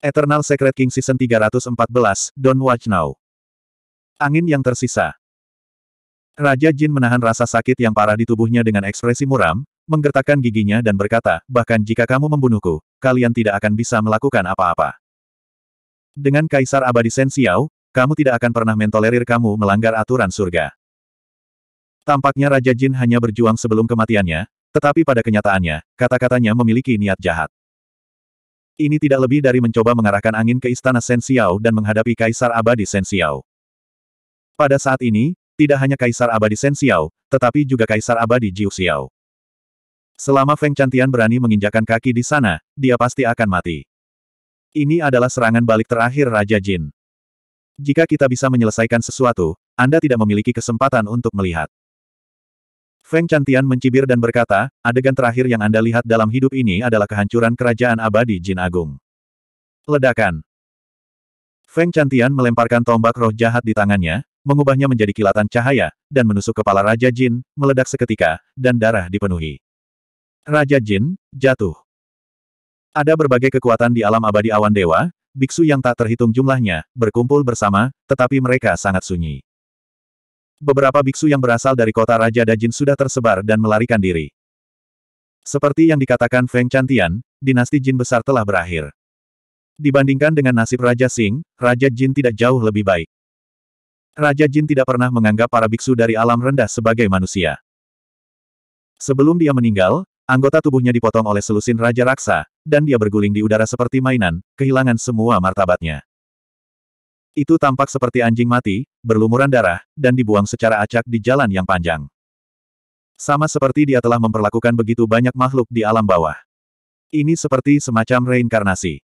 Eternal Secret King Season 314, Don't Watch Now. Angin yang tersisa. Raja Jin menahan rasa sakit yang parah di tubuhnya dengan ekspresi muram, menggertakkan giginya dan berkata, bahkan jika kamu membunuhku, kalian tidak akan bisa melakukan apa-apa. Dengan Kaisar Abadi Sen Xiao, kamu tidak akan pernah mentolerir kamu melanggar aturan surga. Tampaknya Raja Jin hanya berjuang sebelum kematiannya, tetapi pada kenyataannya, kata-katanya memiliki niat jahat. Ini tidak lebih dari mencoba mengarahkan angin ke istana Sensiao dan menghadapi Kaisar Abadi Sensiao. Pada saat ini, tidak hanya Kaisar Abadi Sensiao, tetapi juga Kaisar Abadi Jiu Xiao. Selama Feng Cantian berani menginjakan kaki di sana, dia pasti akan mati. Ini adalah serangan balik terakhir Raja Jin. Jika kita bisa menyelesaikan sesuatu, Anda tidak memiliki kesempatan untuk melihat. Feng Chantian mencibir dan berkata, adegan terakhir yang Anda lihat dalam hidup ini adalah kehancuran kerajaan abadi Jin Agung. Ledakan. Feng Chantian melemparkan tombak roh jahat di tangannya, mengubahnya menjadi kilatan cahaya, dan menusuk kepala Raja Jin, meledak seketika, dan darah dipenuhi. Raja Jin, jatuh. Ada berbagai kekuatan di alam abadi awan dewa, biksu yang tak terhitung jumlahnya, berkumpul bersama, tetapi mereka sangat sunyi beberapa biksu yang berasal dari kota Raja Dajin sudah tersebar dan melarikan diri. Seperti yang dikatakan Feng Chantian, dinasti Jin besar telah berakhir. Dibandingkan dengan nasib Raja Sing, Raja Jin tidak jauh lebih baik. Raja Jin tidak pernah menganggap para biksu dari alam rendah sebagai manusia. Sebelum dia meninggal, anggota tubuhnya dipotong oleh selusin Raja Raksa, dan dia berguling di udara seperti mainan, kehilangan semua martabatnya. Itu tampak seperti anjing mati, berlumuran darah, dan dibuang secara acak di jalan yang panjang. Sama seperti dia telah memperlakukan begitu banyak makhluk di alam bawah. Ini seperti semacam reinkarnasi.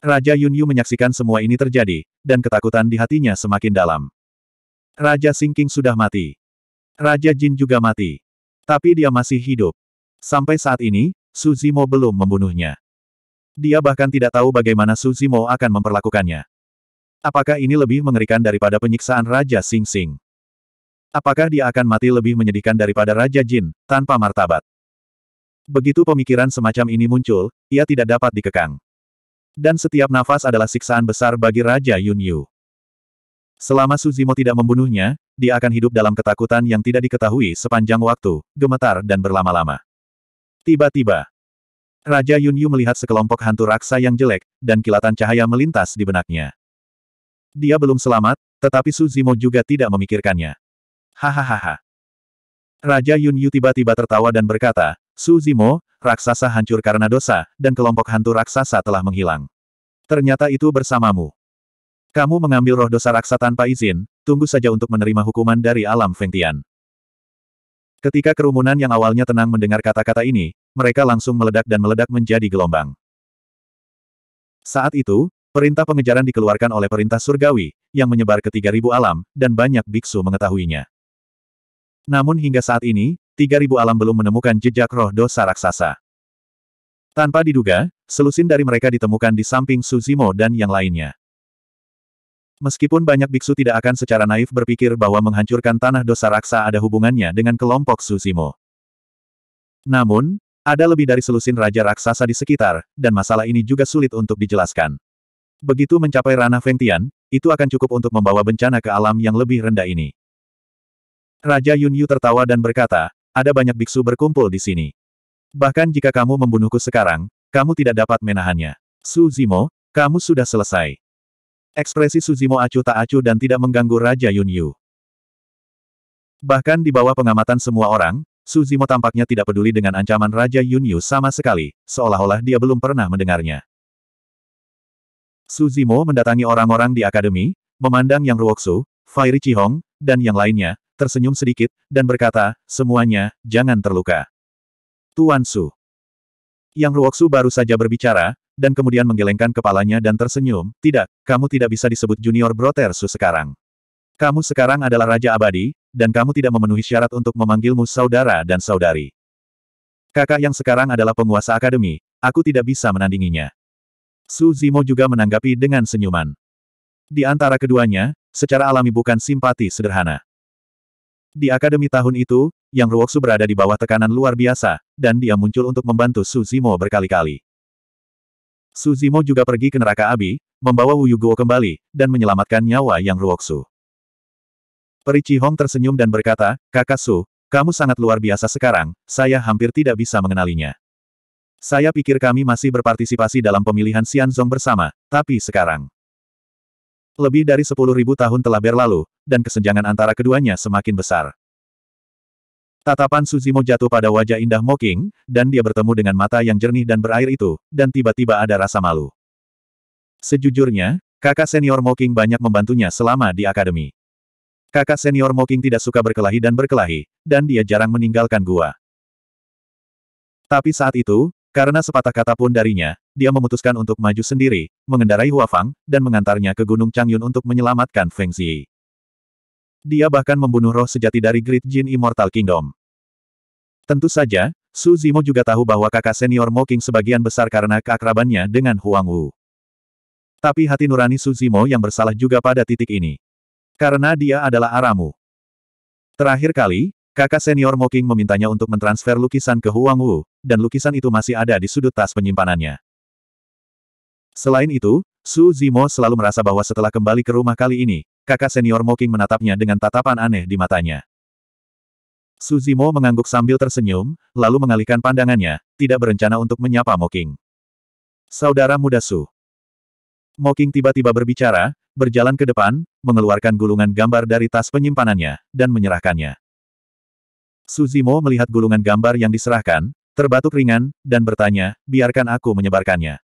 Raja Yunyu menyaksikan semua ini terjadi, dan ketakutan di hatinya semakin dalam. Raja Singking sudah mati. Raja Jin juga mati. Tapi dia masih hidup. Sampai saat ini, Suzimo belum membunuhnya. Dia bahkan tidak tahu bagaimana Suzimo akan memperlakukannya. Apakah ini lebih mengerikan daripada penyiksaan Raja Sing Sing? Apakah dia akan mati lebih menyedihkan daripada Raja Jin, tanpa martabat? Begitu pemikiran semacam ini muncul, ia tidak dapat dikekang. Dan setiap nafas adalah siksaan besar bagi Raja Yun Yu. Selama Suzimo tidak membunuhnya, dia akan hidup dalam ketakutan yang tidak diketahui sepanjang waktu, gemetar dan berlama-lama. Tiba-tiba, Raja Yun Yu melihat sekelompok hantu raksa yang jelek, dan kilatan cahaya melintas di benaknya. Dia belum selamat, tetapi Su Zimo juga tidak memikirkannya. Hahaha. Raja Yun Yu tiba-tiba tertawa dan berkata, Su Zimo, raksasa hancur karena dosa, dan kelompok hantu raksasa telah menghilang. Ternyata itu bersamamu. Kamu mengambil roh dosa raksa tanpa izin, tunggu saja untuk menerima hukuman dari alam Fengtian. Ketika kerumunan yang awalnya tenang mendengar kata-kata ini, mereka langsung meledak dan meledak menjadi gelombang. Saat itu, Perintah pengejaran dikeluarkan oleh perintah surgawi, yang menyebar ke 3.000 alam, dan banyak biksu mengetahuinya. Namun hingga saat ini, 3.000 alam belum menemukan jejak roh dosa raksasa. Tanpa diduga, selusin dari mereka ditemukan di samping Suzimo dan yang lainnya. Meskipun banyak biksu tidak akan secara naif berpikir bahwa menghancurkan tanah dosa raksa ada hubungannya dengan kelompok Suzimo. Namun, ada lebih dari selusin raja raksasa di sekitar, dan masalah ini juga sulit untuk dijelaskan. Begitu mencapai ranah Fengtian, itu akan cukup untuk membawa bencana ke alam yang lebih rendah ini. Raja Yun Yu tertawa dan berkata, ada banyak biksu berkumpul di sini. Bahkan jika kamu membunuhku sekarang, kamu tidak dapat menahannya. Su Zimo, kamu sudah selesai. Ekspresi Su Zimo acuh tak acuh dan tidak mengganggu Raja Yun Yu. Bahkan di bawah pengamatan semua orang, Su Zimo tampaknya tidak peduli dengan ancaman Raja Yun Yu sama sekali, seolah-olah dia belum pernah mendengarnya. Su Zimo mendatangi orang-orang di akademi, memandang Yang Ruoksu, Fairy Chihong, dan yang lainnya, tersenyum sedikit, dan berkata, semuanya, jangan terluka. Tuan Su. Yang Ruoksu baru saja berbicara, dan kemudian menggelengkan kepalanya dan tersenyum, tidak, kamu tidak bisa disebut junior broter Su sekarang. Kamu sekarang adalah Raja Abadi, dan kamu tidak memenuhi syarat untuk memanggilmu saudara dan saudari. Kakak yang sekarang adalah penguasa akademi, aku tidak bisa menandinginya. Su Zimo juga menanggapi dengan senyuman. Di antara keduanya, secara alami bukan simpati sederhana. Di akademi tahun itu, Yang Ruoksu berada di bawah tekanan luar biasa, dan dia muncul untuk membantu Su Zimo berkali-kali. Su Zimo juga pergi ke neraka Abi, membawa Wu Yuguo kembali, dan menyelamatkan nyawa Yang Ruoksu. Peri Chihong tersenyum dan berkata, Kakak Su, kamu sangat luar biasa sekarang, saya hampir tidak bisa mengenalinya. Saya pikir kami masih berpartisipasi dalam pemilihan Xianzong bersama, tapi sekarang. Lebih dari 10.000 tahun telah berlalu, dan kesenjangan antara keduanya semakin besar. Tatapan Suzimo jatuh pada wajah indah Moking, dan dia bertemu dengan mata yang jernih dan berair itu, dan tiba-tiba ada rasa malu. Sejujurnya, kakak senior Moking banyak membantunya selama di akademi. Kakak senior Moking tidak suka berkelahi dan berkelahi, dan dia jarang meninggalkan gua. Tapi saat itu, karena sepatah kata pun darinya, dia memutuskan untuk maju sendiri, mengendarai Huafang, dan mengantarnya ke Gunung Changyun untuk menyelamatkan Feng Xi. Dia bahkan membunuh roh sejati dari Great Jin Immortal Kingdom. Tentu saja, Su Zimo juga tahu bahwa kakak senior Moking sebagian besar karena keakrabannya dengan Huang Wu. Tapi hati nurani Su Zimo yang bersalah juga pada titik ini. Karena dia adalah aramu. Terakhir kali, Kakak senior Moking memintanya untuk mentransfer lukisan ke Huang Wu, dan lukisan itu masih ada di sudut tas penyimpanannya. Selain itu, Su Zimo selalu merasa bahwa setelah kembali ke rumah kali ini, kakak senior Moking menatapnya dengan tatapan aneh di matanya. Su Zimo mengangguk sambil tersenyum, lalu mengalihkan pandangannya, tidak berencana untuk menyapa Moking. Saudara muda Su. Moking tiba-tiba berbicara, berjalan ke depan, mengeluarkan gulungan gambar dari tas penyimpanannya, dan menyerahkannya. Suzimo melihat gulungan gambar yang diserahkan, terbatuk ringan, dan bertanya, biarkan aku menyebarkannya.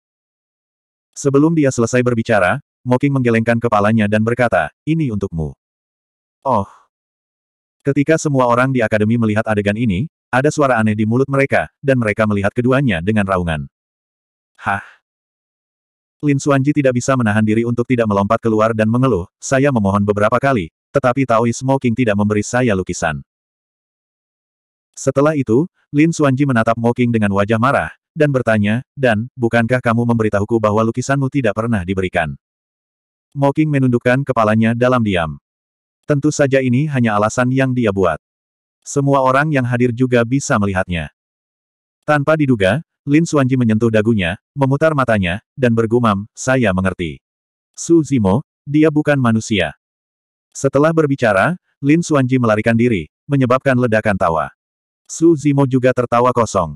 Sebelum dia selesai berbicara, Moking menggelengkan kepalanya dan berkata, ini untukmu. Oh. Ketika semua orang di akademi melihat adegan ini, ada suara aneh di mulut mereka, dan mereka melihat keduanya dengan raungan. Hah. Lin Suanji tidak bisa menahan diri untuk tidak melompat keluar dan mengeluh, saya memohon beberapa kali, tetapi Taoist Smoking tidak memberi saya lukisan. Setelah itu, Lin Suanji menatap Moking dengan wajah marah, dan bertanya, Dan, bukankah kamu memberitahuku bahwa lukisanmu tidak pernah diberikan? Moking menundukkan kepalanya dalam diam. Tentu saja ini hanya alasan yang dia buat. Semua orang yang hadir juga bisa melihatnya. Tanpa diduga, Lin Suanji menyentuh dagunya, memutar matanya, dan bergumam, saya mengerti. Su Zimo, dia bukan manusia. Setelah berbicara, Lin Suanji melarikan diri, menyebabkan ledakan tawa. Su Zimo juga tertawa kosong.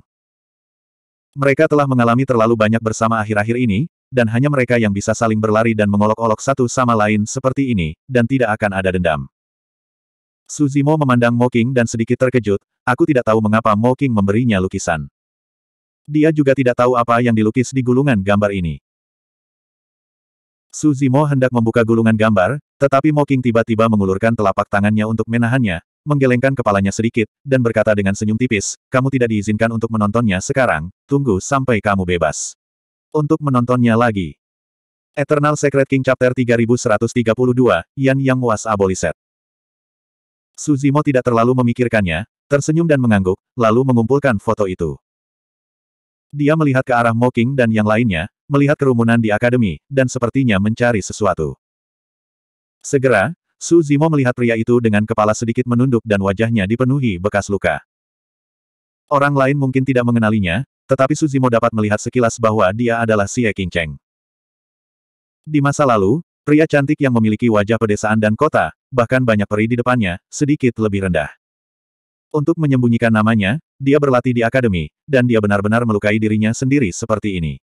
Mereka telah mengalami terlalu banyak bersama akhir-akhir ini, dan hanya mereka yang bisa saling berlari dan mengolok-olok satu sama lain seperti ini, dan tidak akan ada dendam. Su Zimo memandang Moking dan sedikit terkejut, aku tidak tahu mengapa Moking memberinya lukisan. Dia juga tidak tahu apa yang dilukis di gulungan gambar ini. Su Zimo hendak membuka gulungan gambar, tetapi Moking tiba-tiba mengulurkan telapak tangannya untuk menahannya, menggelengkan kepalanya sedikit, dan berkata dengan senyum tipis, kamu tidak diizinkan untuk menontonnya sekarang, tunggu sampai kamu bebas. Untuk menontonnya lagi. Eternal Secret King Chapter 3132, Yan Yang Was Aboliset. Suzimo tidak terlalu memikirkannya, tersenyum dan mengangguk, lalu mengumpulkan foto itu. Dia melihat ke arah Moking dan yang lainnya, melihat kerumunan di akademi, dan sepertinya mencari sesuatu. Segera, Su Zimo melihat pria itu dengan kepala sedikit menunduk dan wajahnya dipenuhi bekas luka. Orang lain mungkin tidak mengenalinya, tetapi Su Zimo dapat melihat sekilas bahwa dia adalah Xie Qingcheng. Di masa lalu, pria cantik yang memiliki wajah pedesaan dan kota, bahkan banyak peri di depannya, sedikit lebih rendah. Untuk menyembunyikan namanya, dia berlatih di akademi, dan dia benar-benar melukai dirinya sendiri seperti ini.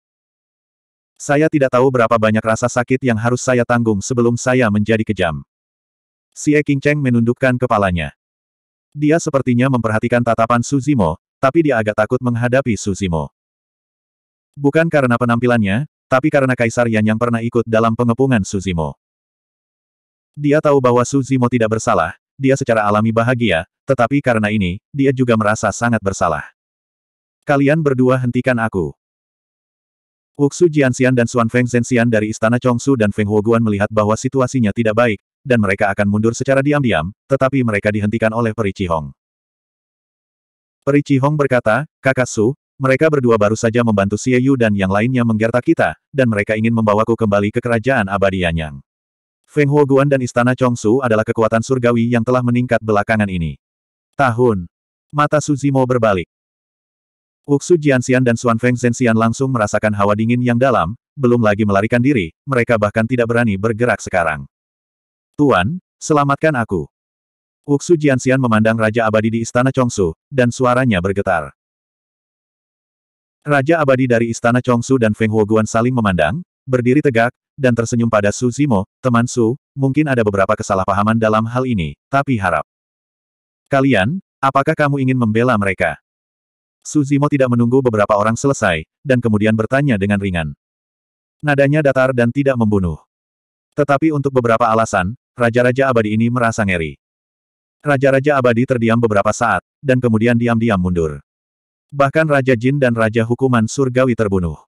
Saya tidak tahu berapa banyak rasa sakit yang harus saya tanggung sebelum saya menjadi kejam. Si E King Cheng menundukkan kepalanya. Dia sepertinya memperhatikan tatapan Suzimo, tapi dia agak takut menghadapi Suzimo. Bukan karena penampilannya, tapi karena Kaisar Yan yang pernah ikut dalam pengepungan Suzimo. Dia tahu bahwa Suzimo tidak bersalah, dia secara alami bahagia, tetapi karena ini, dia juga merasa sangat bersalah. Kalian berdua hentikan aku. Wuxu Jianxian dan Xuan Feng Zhenxian dari Istana Chongsu dan Feng Huoguan melihat bahwa situasinya tidak baik, dan mereka akan mundur secara diam-diam, tetapi mereka dihentikan oleh Peri Cihong. Peri Cihong berkata, Kakak Su, mereka berdua baru saja membantu Xie Yu dan yang lainnya menggerta kita, dan mereka ingin membawaku kembali ke kerajaan abadi Yanyang. Feng Huoguan dan Istana Chongsu adalah kekuatan surgawi yang telah meningkat belakangan ini. Tahun. Mata Su Zimo berbalik. Wuxu Jianxian dan Xuan Feng Zhenxian langsung merasakan hawa dingin yang dalam, belum lagi melarikan diri, mereka bahkan tidak berani bergerak sekarang. Tuan, selamatkan aku. Uksu Jianxian memandang Raja Abadi di Istana Chongsu, dan suaranya bergetar. Raja Abadi dari Istana Chongsu dan Feng Huoguan saling memandang, berdiri tegak, dan tersenyum pada Su Zimo, teman Su, mungkin ada beberapa kesalahpahaman dalam hal ini, tapi harap. Kalian, apakah kamu ingin membela mereka? Su Zimo tidak menunggu beberapa orang selesai, dan kemudian bertanya dengan ringan. Nadanya datar dan tidak membunuh. Tetapi untuk beberapa alasan, Raja-Raja Abadi ini merasa ngeri. Raja-Raja Abadi terdiam beberapa saat, dan kemudian diam-diam mundur. Bahkan Raja Jin dan Raja Hukuman Surgawi terbunuh.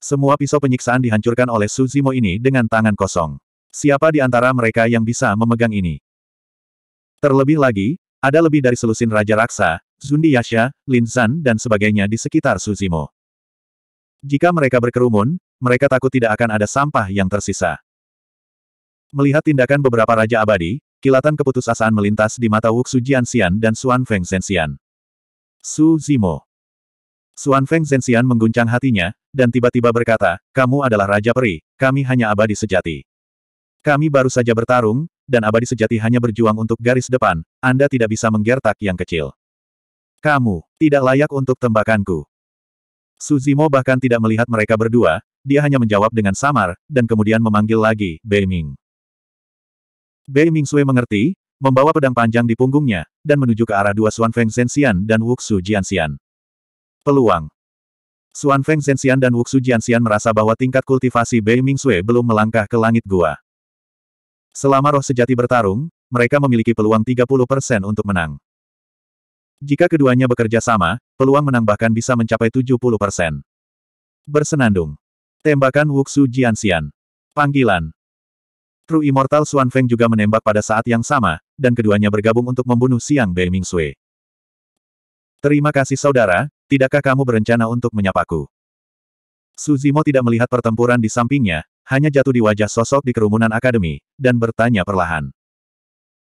Semua pisau penyiksaan dihancurkan oleh Suzimo ini dengan tangan kosong. Siapa di antara mereka yang bisa memegang ini? Terlebih lagi, ada lebih dari selusin Raja Raksa, Zundi Yasha, Lin Zan dan sebagainya di sekitar Suzimo. Jika mereka berkerumun, mereka takut tidak akan ada sampah yang tersisa. Melihat tindakan beberapa Raja Abadi, kilatan keputusasaan melintas di mata Wuxu Jianxian dan Xuan Feng Zhenxian. Su Zimo. Xuan Feng Zhenxian mengguncang hatinya, dan tiba-tiba berkata, kamu adalah Raja Peri, kami hanya abadi sejati. Kami baru saja bertarung, dan abadi sejati hanya berjuang untuk garis depan, Anda tidak bisa menggertak yang kecil. Kamu, tidak layak untuk tembakanku. Su Zimo bahkan tidak melihat mereka berdua, dia hanya menjawab dengan samar, dan kemudian memanggil lagi, Beiming. Bei Mingxue mengerti, membawa pedang panjang di punggungnya, dan menuju ke arah dua Xuan Feng Zhenxian dan Wuxu Jianxian. Peluang Xuan Feng Zhenxian dan Wuxu Jianxian merasa bahwa tingkat kultivasi Bei Mingxue belum melangkah ke langit gua. Selama roh sejati bertarung, mereka memiliki peluang 30% untuk menang. Jika keduanya bekerja sama, peluang menang bahkan bisa mencapai 70%. Bersenandung. Tembakan Wuxu Jianxian. Panggilan. True Immortal Xuan Feng juga menembak pada saat yang sama, dan keduanya bergabung untuk membunuh Siang Bei Sui. Terima kasih saudara, tidakkah kamu berencana untuk menyapaku? Su Zimo tidak melihat pertempuran di sampingnya, hanya jatuh di wajah sosok di kerumunan akademi, dan bertanya perlahan.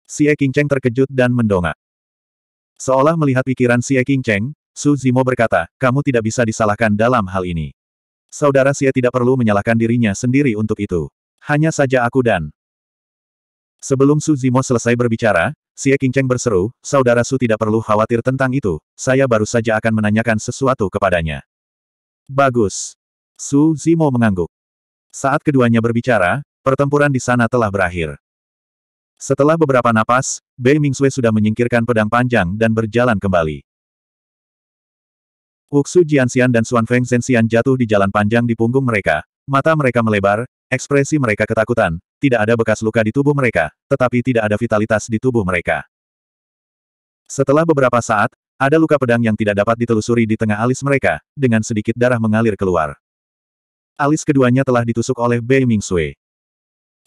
Si King Cheng terkejut dan mendongak. Seolah melihat pikiran Si E Cheng. Su Zimo berkata, kamu tidak bisa disalahkan dalam hal ini. Saudara Xie tidak perlu menyalahkan dirinya sendiri untuk itu. Hanya saja aku dan... Sebelum Su Zimo selesai berbicara, Xie Qingcheng berseru, Saudara Su tidak perlu khawatir tentang itu, saya baru saja akan menanyakan sesuatu kepadanya. Bagus. Su Zimo mengangguk. Saat keduanya berbicara, pertempuran di sana telah berakhir. Setelah beberapa napas, Bei Mingsue sudah menyingkirkan pedang panjang dan berjalan kembali. Wuxu Jianxian dan Xuan Feng Zhenxian jatuh di jalan panjang di punggung mereka, mata mereka melebar, Ekspresi mereka ketakutan, tidak ada bekas luka di tubuh mereka, tetapi tidak ada vitalitas di tubuh mereka. Setelah beberapa saat, ada luka pedang yang tidak dapat ditelusuri di tengah alis mereka, dengan sedikit darah mengalir keluar. Alis keduanya telah ditusuk oleh Bei Ming Sui.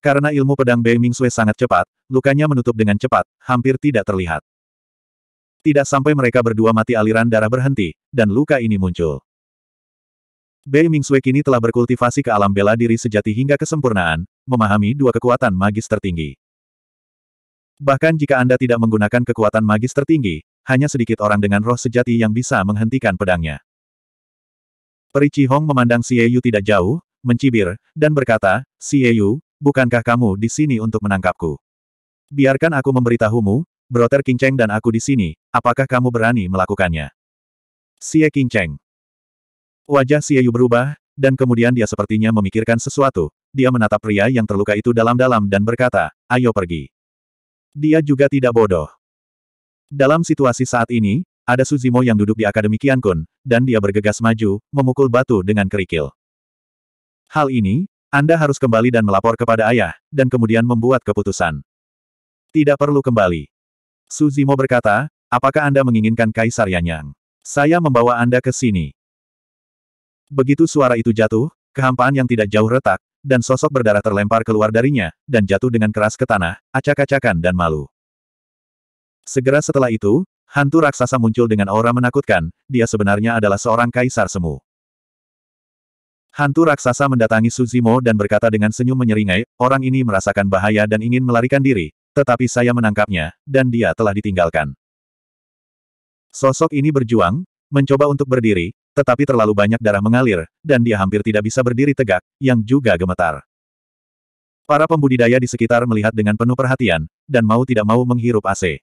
Karena ilmu pedang Bei Ming Sui sangat cepat, lukanya menutup dengan cepat, hampir tidak terlihat. Tidak sampai mereka berdua mati aliran darah berhenti, dan luka ini muncul. Bei Mingxue kini telah berkultivasi ke alam bela diri sejati hingga kesempurnaan, memahami dua kekuatan magis tertinggi. Bahkan jika Anda tidak menggunakan kekuatan magis tertinggi, hanya sedikit orang dengan roh sejati yang bisa menghentikan pedangnya. Peri Hong memandang Xie Yu tidak jauh, mencibir, dan berkata, Xie Yu, bukankah kamu di sini untuk menangkapku? Biarkan aku memberitahumu, Broter King Cheng dan aku di sini, apakah kamu berani melakukannya? Xie King Cheng. Wajah Xie berubah, dan kemudian dia sepertinya memikirkan sesuatu. Dia menatap pria yang terluka itu dalam-dalam dan berkata, ayo pergi. Dia juga tidak bodoh. Dalam situasi saat ini, ada Suzimo yang duduk di Akademi Kun, dan dia bergegas maju, memukul batu dengan kerikil. Hal ini, Anda harus kembali dan melapor kepada ayah, dan kemudian membuat keputusan. Tidak perlu kembali. Suzimo berkata, apakah Anda menginginkan Kaisar Yanyang? Saya membawa Anda ke sini. Begitu suara itu jatuh, kehampaan yang tidak jauh retak, dan sosok berdarah terlempar keluar darinya, dan jatuh dengan keras ke tanah, acak-acakan dan malu. Segera setelah itu, hantu raksasa muncul dengan aura menakutkan, dia sebenarnya adalah seorang kaisar semu. Hantu raksasa mendatangi Suzimo dan berkata dengan senyum menyeringai, orang ini merasakan bahaya dan ingin melarikan diri, tetapi saya menangkapnya, dan dia telah ditinggalkan. Sosok ini berjuang, mencoba untuk berdiri, tetapi terlalu banyak darah mengalir, dan dia hampir tidak bisa berdiri tegak, yang juga gemetar. Para pembudidaya di sekitar melihat dengan penuh perhatian, dan mau tidak mau menghirup AC.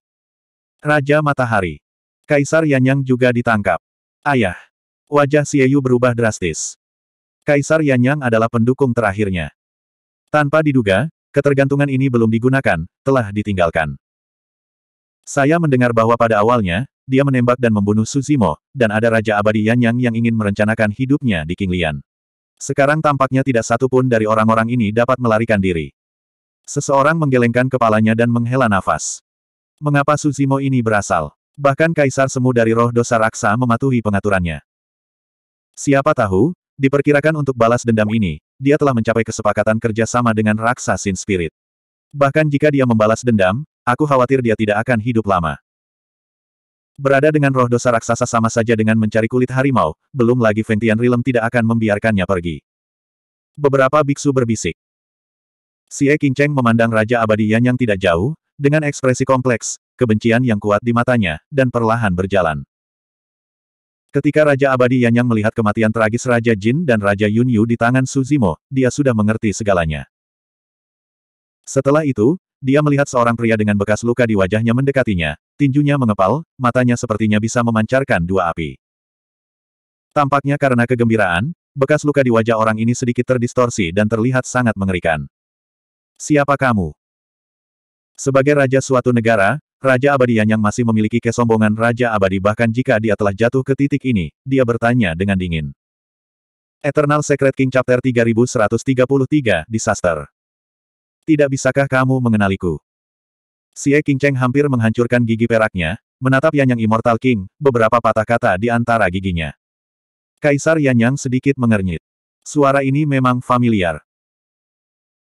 Raja Matahari. Kaisar Yan Yang juga ditangkap. Ayah. Wajah Sieyu berubah drastis. Kaisar Yan Yang adalah pendukung terakhirnya. Tanpa diduga, ketergantungan ini belum digunakan, telah ditinggalkan. Saya mendengar bahwa pada awalnya, dia menembak dan membunuh Suzimo, dan ada Raja Abadi Yan Yang yang ingin merencanakan hidupnya di Qinglian. Sekarang tampaknya tidak satu pun dari orang-orang ini dapat melarikan diri. Seseorang menggelengkan kepalanya dan menghela nafas. Mengapa Suzimo ini berasal? Bahkan kaisar semu dari roh dosa raksa mematuhi pengaturannya. Siapa tahu, diperkirakan untuk balas dendam ini, dia telah mencapai kesepakatan kerjasama dengan raksa Sin Spirit. Bahkan jika dia membalas dendam, aku khawatir dia tidak akan hidup lama. Berada dengan roh dosa raksasa sama saja dengan mencari kulit harimau, belum lagi Ventian Rilem tidak akan membiarkannya pergi. Beberapa biksu berbisik. Si Xie Qingcheng memandang Raja Abadi Yan yang tidak jauh, dengan ekspresi kompleks, kebencian yang kuat di matanya, dan perlahan berjalan. Ketika Raja Abadi Yan yang melihat kematian tragis Raja Jin dan Raja Yun Yu di tangan Suzimo, dia sudah mengerti segalanya. Setelah itu, dia melihat seorang pria dengan bekas luka di wajahnya mendekatinya, tinjunya mengepal, matanya sepertinya bisa memancarkan dua api. Tampaknya karena kegembiraan, bekas luka di wajah orang ini sedikit terdistorsi dan terlihat sangat mengerikan. Siapa kamu? Sebagai raja suatu negara, Raja abadi yang masih memiliki kesombongan Raja Abadi bahkan jika dia telah jatuh ke titik ini, dia bertanya dengan dingin. Eternal Secret King Chapter 3133, Disaster tidak bisakah kamu mengenaliku? Xie Cheng hampir menghancurkan gigi peraknya, menatap Yan Yang Immortal King, beberapa patah kata di antara giginya. Kaisar Yan Yang sedikit mengernyit. Suara ini memang familiar.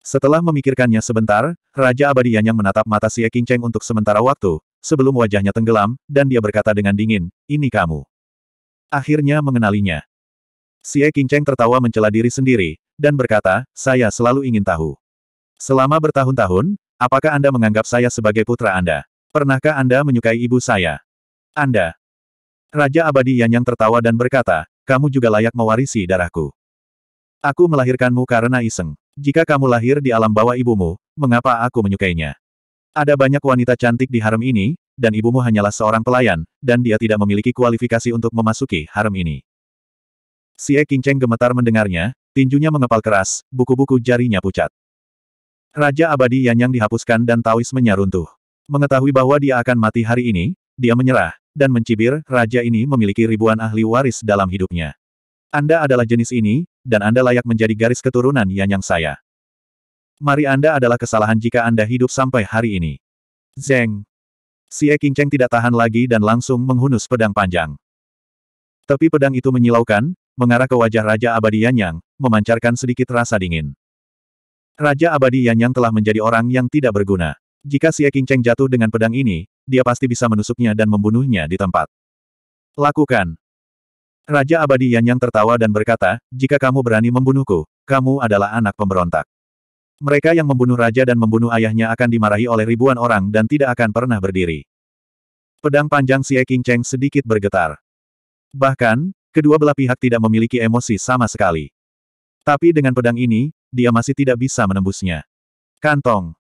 Setelah memikirkannya sebentar, Raja Abadi Yan Yang menatap mata Xie Cheng untuk sementara waktu, sebelum wajahnya tenggelam, dan dia berkata dengan dingin, ini kamu. Akhirnya mengenalinya. Xie Cheng tertawa mencela diri sendiri, dan berkata, saya selalu ingin tahu. Selama bertahun-tahun, apakah Anda menganggap saya sebagai putra Anda? Pernahkah Anda menyukai ibu saya? Anda. Raja Abadi yang tertawa dan berkata, kamu juga layak mewarisi darahku. Aku melahirkanmu karena iseng. Jika kamu lahir di alam bawah ibumu, mengapa aku menyukainya? Ada banyak wanita cantik di harem ini, dan ibumu hanyalah seorang pelayan, dan dia tidak memiliki kualifikasi untuk memasuki harem ini. Si Eking Cheng gemetar mendengarnya, tinjunya mengepal keras, buku-buku jarinya pucat. Raja abadi Yan yang dihapuskan dan Tawis runtuh. Mengetahui bahwa dia akan mati hari ini, dia menyerah, dan mencibir, raja ini memiliki ribuan ahli waris dalam hidupnya. Anda adalah jenis ini, dan Anda layak menjadi garis keturunan Yan yang saya. Mari Anda adalah kesalahan jika Anda hidup sampai hari ini. Zeng. Si E Qingcheng tidak tahan lagi dan langsung menghunus pedang panjang. Tapi pedang itu menyilaukan, mengarah ke wajah Raja Abadi Yan yang memancarkan sedikit rasa dingin. Raja Abadi Yan Yang telah menjadi orang yang tidak berguna. Jika Xie Cheng jatuh dengan pedang ini, dia pasti bisa menusuknya dan membunuhnya di tempat. Lakukan. Raja Abadi Yan Yang tertawa dan berkata, jika kamu berani membunuhku, kamu adalah anak pemberontak. Mereka yang membunuh raja dan membunuh ayahnya akan dimarahi oleh ribuan orang dan tidak akan pernah berdiri. Pedang panjang Xie Cheng sedikit bergetar. Bahkan, kedua belah pihak tidak memiliki emosi sama sekali. Tapi dengan pedang ini, dia masih tidak bisa menembusnya. Kantong.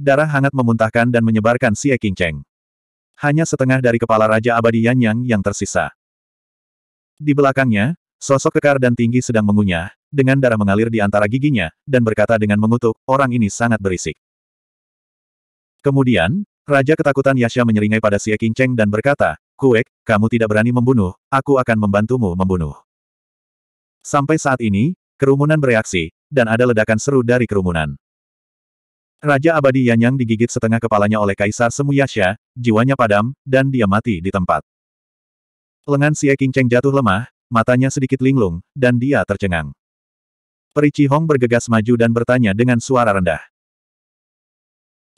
Darah hangat memuntahkan dan menyebarkan si Eking Cheng. Hanya setengah dari kepala Raja Abadi Yan Yang yang tersisa. Di belakangnya, sosok kekar dan tinggi sedang mengunyah, dengan darah mengalir di antara giginya, dan berkata dengan mengutuk, orang ini sangat berisik. Kemudian, Raja ketakutan Yasha menyeringai pada Si Cheng dan berkata, Kuek, kamu tidak berani membunuh, aku akan membantumu membunuh. Sampai saat ini, Kerumunan bereaksi, dan ada ledakan seru dari kerumunan. Raja Abadi Yanyang digigit setengah kepalanya oleh Kaisar Semu Yasha, jiwanya padam, dan dia mati di tempat. Lengan Xie Qingcheng jatuh lemah, matanya sedikit linglung, dan dia tercengang. Perici Hong bergegas maju dan bertanya dengan suara rendah.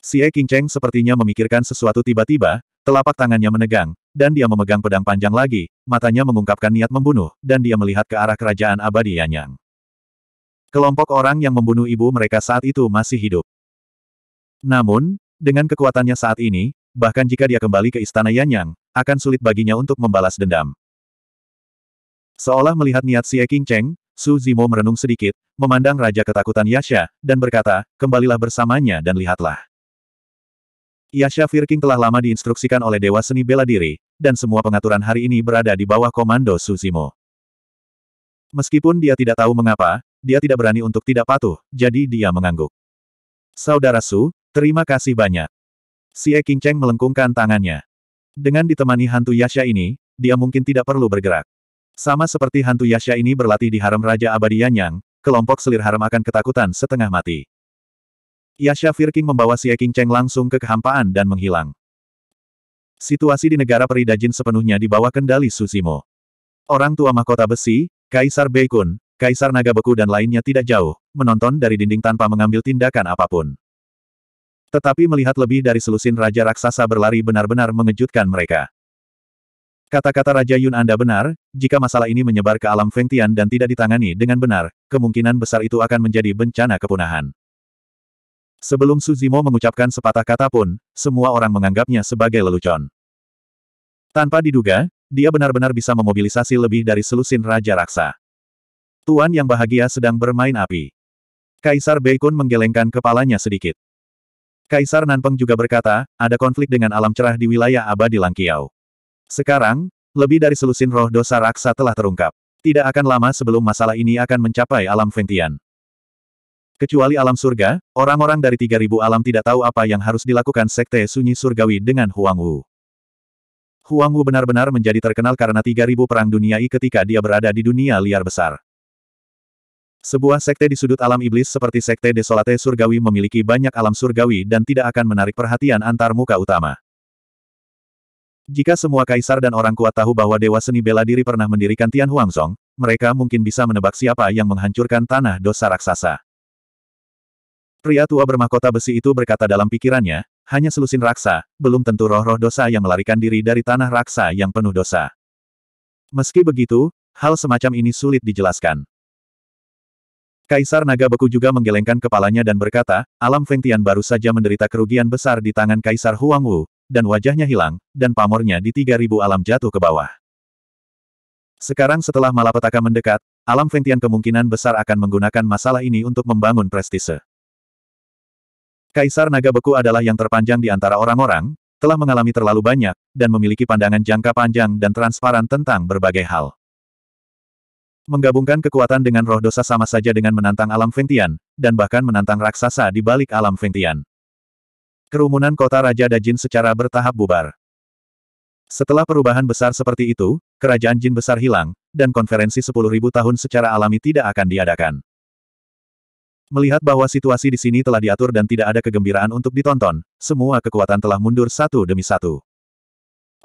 Xie Qingcheng sepertinya memikirkan sesuatu tiba-tiba, telapak tangannya menegang, dan dia memegang pedang panjang lagi, matanya mengungkapkan niat membunuh, dan dia melihat ke arah kerajaan abadi Yanyang kelompok orang yang membunuh ibu mereka saat itu masih hidup. Namun, dengan kekuatannya saat ini, bahkan jika dia kembali ke istana Yanyang, akan sulit baginya untuk membalas dendam. Seolah melihat niat Xie King Cheng, Su Zimo merenung sedikit, memandang Raja Ketakutan Yasha, dan berkata, kembalilah bersamanya dan lihatlah. Yasha Firking telah lama diinstruksikan oleh Dewa Seni Bela Diri, dan semua pengaturan hari ini berada di bawah komando Su Zimo. Meskipun dia tidak tahu mengapa, dia tidak berani untuk tidak patuh, jadi dia mengangguk. Saudara Su, terima kasih banyak. Si E King Cheng melengkungkan tangannya. Dengan ditemani hantu Yasha ini, dia mungkin tidak perlu bergerak. Sama seperti hantu Yasha ini berlatih di harem Raja Abadi Yanyang, kelompok selir harem akan ketakutan setengah mati. Yasha Firking membawa si E King Cheng langsung ke kehampaan dan menghilang. Situasi di negara Peridajin sepenuhnya di bawah kendali Susimo. Orang tua mahkota besi, Kaisar Beikun, Kaisar Naga Beku dan lainnya tidak jauh, menonton dari dinding tanpa mengambil tindakan apapun. Tetapi melihat lebih dari selusin Raja Raksasa berlari benar-benar mengejutkan mereka. Kata-kata Raja Yun Anda benar, jika masalah ini menyebar ke alam Fengtian dan tidak ditangani dengan benar, kemungkinan besar itu akan menjadi bencana kepunahan. Sebelum Suzimo mengucapkan sepatah kata pun, semua orang menganggapnya sebagai lelucon. Tanpa diduga, dia benar-benar bisa memobilisasi lebih dari selusin Raja Raksa. Tuan yang bahagia sedang bermain api. Kaisar Beikun menggelengkan kepalanya sedikit. Kaisar Nanpeng juga berkata, ada konflik dengan alam cerah di wilayah abadi Langkiau. Sekarang, lebih dari selusin roh dosa raksa telah terungkap. Tidak akan lama sebelum masalah ini akan mencapai alam Ventian. Kecuali alam surga, orang-orang dari 3000 alam tidak tahu apa yang harus dilakukan Sekte Sunyi Surgawi dengan Huang Wu. Huang Wu benar-benar menjadi terkenal karena 3000 Perang Dunia I ketika dia berada di dunia liar besar. Sebuah sekte di sudut alam iblis seperti sekte desolate surgawi memiliki banyak alam surgawi dan tidak akan menarik perhatian antar muka utama. Jika semua kaisar dan orang kuat tahu bahwa Dewa Seni Bela Diri pernah mendirikan Tian Huangzong, mereka mungkin bisa menebak siapa yang menghancurkan tanah dosa raksasa. Pria tua bermahkota besi itu berkata dalam pikirannya, hanya selusin raksa, belum tentu roh-roh dosa yang melarikan diri dari tanah raksa yang penuh dosa. Meski begitu, hal semacam ini sulit dijelaskan. Kaisar Naga Beku juga menggelengkan kepalanya dan berkata, alam Feng Tian baru saja menderita kerugian besar di tangan Kaisar Huang Wu, dan wajahnya hilang, dan pamornya di 3000 alam jatuh ke bawah. Sekarang setelah malapetaka mendekat, alam Fengtian kemungkinan besar akan menggunakan masalah ini untuk membangun prestise. Kaisar Naga Beku adalah yang terpanjang di antara orang-orang, telah mengalami terlalu banyak, dan memiliki pandangan jangka panjang dan transparan tentang berbagai hal. Menggabungkan kekuatan dengan roh dosa sama saja dengan menantang alam Ventian, dan bahkan menantang raksasa di balik alam Ventian. Kerumunan kota Raja Dajin secara bertahap bubar. Setelah perubahan besar seperti itu, kerajaan jin besar hilang, dan konferensi 10.000 tahun secara alami tidak akan diadakan. Melihat bahwa situasi di sini telah diatur dan tidak ada kegembiraan untuk ditonton, semua kekuatan telah mundur satu demi satu.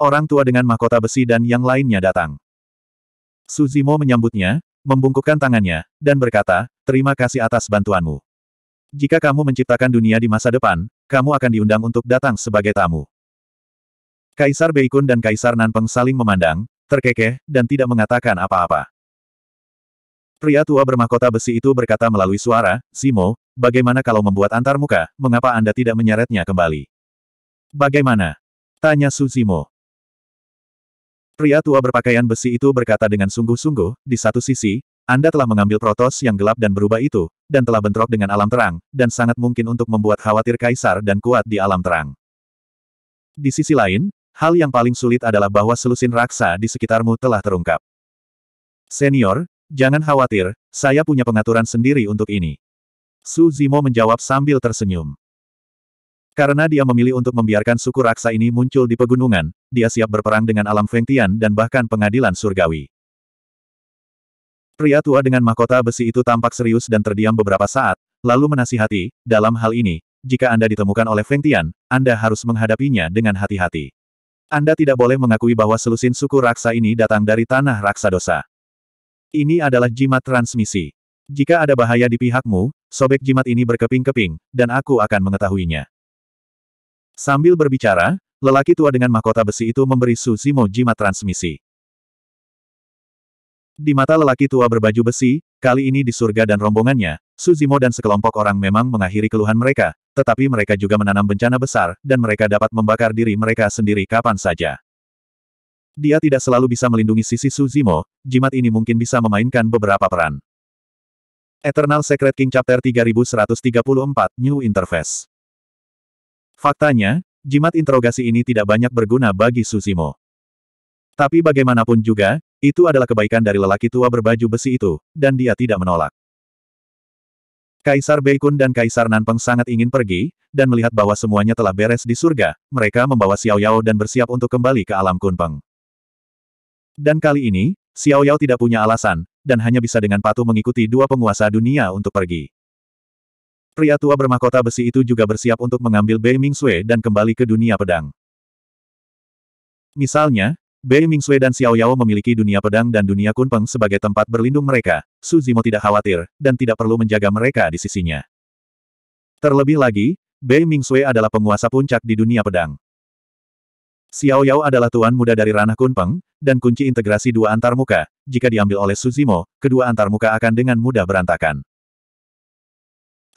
Orang tua dengan mahkota besi dan yang lainnya datang. Suzimo menyambutnya, membungkukkan tangannya, dan berkata, terima kasih atas bantuanmu. Jika kamu menciptakan dunia di masa depan, kamu akan diundang untuk datang sebagai tamu. Kaisar Beikun dan Kaisar Nanpeng saling memandang, terkekeh, dan tidak mengatakan apa-apa. Pria tua bermahkota besi itu berkata melalui suara, Simo, bagaimana kalau membuat antarmuka, mengapa Anda tidak menyeretnya kembali? Bagaimana? Tanya Suzimo. Pria tua berpakaian besi itu berkata dengan sungguh-sungguh, di satu sisi, Anda telah mengambil protos yang gelap dan berubah itu, dan telah bentrok dengan alam terang, dan sangat mungkin untuk membuat khawatir kaisar dan kuat di alam terang. Di sisi lain, hal yang paling sulit adalah bahwa selusin raksa di sekitarmu telah terungkap. Senior, jangan khawatir, saya punya pengaturan sendiri untuk ini. Su Zimo menjawab sambil tersenyum. Karena dia memilih untuk membiarkan suku raksa ini muncul di pegunungan, dia siap berperang dengan alam Fengtian dan bahkan pengadilan surgawi. Pria tua dengan mahkota besi itu tampak serius dan terdiam beberapa saat, lalu menasihati, dalam hal ini, jika Anda ditemukan oleh Fengtian, Anda harus menghadapinya dengan hati-hati. Anda tidak boleh mengakui bahwa selusin suku raksa ini datang dari tanah raksa dosa. Ini adalah jimat transmisi. Jika ada bahaya di pihakmu, sobek jimat ini berkeping-keping, dan aku akan mengetahuinya. Sambil berbicara, lelaki tua dengan mahkota besi itu memberi Su Zimo jimat transmisi. Di mata lelaki tua berbaju besi, kali ini di surga dan rombongannya, Su dan sekelompok orang memang mengakhiri keluhan mereka, tetapi mereka juga menanam bencana besar, dan mereka dapat membakar diri mereka sendiri kapan saja. Dia tidak selalu bisa melindungi sisi Su jimat ini mungkin bisa memainkan beberapa peran. Eternal Secret King Chapter 3134, New Interface Faktanya, jimat interogasi ini tidak banyak berguna bagi Susimo. Tapi bagaimanapun juga, itu adalah kebaikan dari lelaki tua berbaju besi itu, dan dia tidak menolak. Kaisar Beikun dan Kaisar Nanpeng sangat ingin pergi, dan melihat bahwa semuanya telah beres di surga, mereka membawa Xiao Yao dan bersiap untuk kembali ke alam Kunpeng. Dan kali ini, Xiao Yao tidak punya alasan, dan hanya bisa dengan patuh mengikuti dua penguasa dunia untuk pergi. Pria tua bermahkota besi itu juga bersiap untuk mengambil Bei Mingxue dan kembali ke dunia pedang. Misalnya, Bei Mingxue dan Xiao Yao memiliki dunia pedang dan dunia kunpeng sebagai tempat berlindung mereka, Su Zimo tidak khawatir, dan tidak perlu menjaga mereka di sisinya. Terlebih lagi, Bei Mingxue adalah penguasa puncak di dunia pedang. Xiao Yao adalah tuan muda dari ranah Kunpeng, dan kunci integrasi dua antarmuka, jika diambil oleh Suzimo, kedua antarmuka akan dengan mudah berantakan.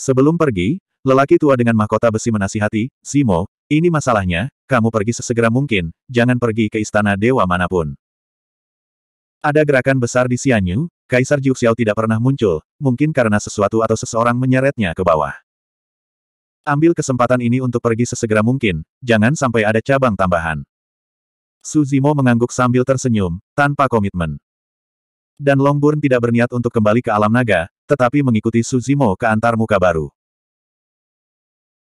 Sebelum pergi, lelaki tua dengan mahkota besi menasihati, Simo, ini masalahnya, kamu pergi sesegera mungkin, jangan pergi ke istana dewa manapun. Ada gerakan besar di Sianyu, Kaisar Jiuxiao tidak pernah muncul, mungkin karena sesuatu atau seseorang menyeretnya ke bawah. Ambil kesempatan ini untuk pergi sesegera mungkin, jangan sampai ada cabang tambahan. Su Suzimo mengangguk sambil tersenyum, tanpa komitmen. Dan Longburn tidak berniat untuk kembali ke alam naga, tetapi mengikuti Suzimo ke antar muka baru.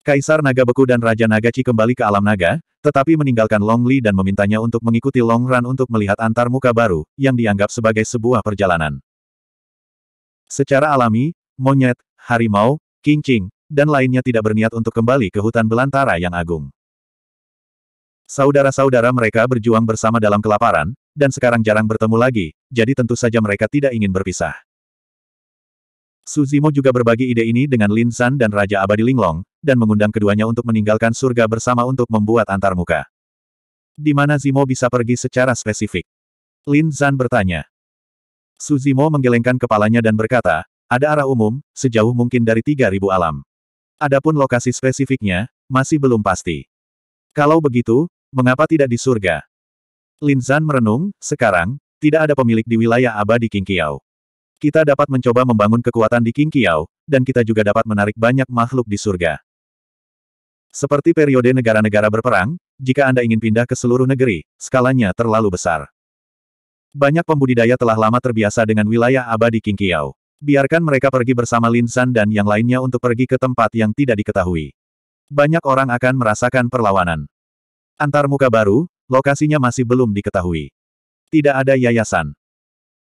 Kaisar Naga Beku dan Raja Naga Chi kembali ke alam naga, tetapi meninggalkan Long Li dan memintanya untuk mengikuti Long Run untuk melihat antar muka baru, yang dianggap sebagai sebuah perjalanan. Secara alami, monyet, harimau, kincing, dan lainnya tidak berniat untuk kembali ke hutan belantara yang agung. Saudara-saudara mereka berjuang bersama dalam kelaparan, dan sekarang jarang bertemu lagi, jadi tentu saja mereka tidak ingin berpisah. Suzimo juga berbagi ide ini dengan Lin San dan Raja Abadi Linglong, dan mengundang keduanya untuk meninggalkan surga bersama untuk membuat antarmuka. Di mana Zimo bisa pergi secara spesifik? Lin San bertanya. Suzimo menggelengkan kepalanya dan berkata, ada arah umum, sejauh mungkin dari 3000 alam. Adapun lokasi spesifiknya, masih belum pasti. Kalau begitu, mengapa tidak di surga? Lin San merenung, sekarang, tidak ada pemilik di wilayah abadi Qingqiao. Kita dapat mencoba membangun kekuatan di King Kiao, dan kita juga dapat menarik banyak makhluk di surga. Seperti periode negara-negara berperang, jika Anda ingin pindah ke seluruh negeri, skalanya terlalu besar. Banyak pembudidaya telah lama terbiasa dengan wilayah abadi King Kiao. Biarkan mereka pergi bersama Lin San dan yang lainnya untuk pergi ke tempat yang tidak diketahui. Banyak orang akan merasakan perlawanan. Antar muka baru, lokasinya masih belum diketahui. Tidak ada yayasan.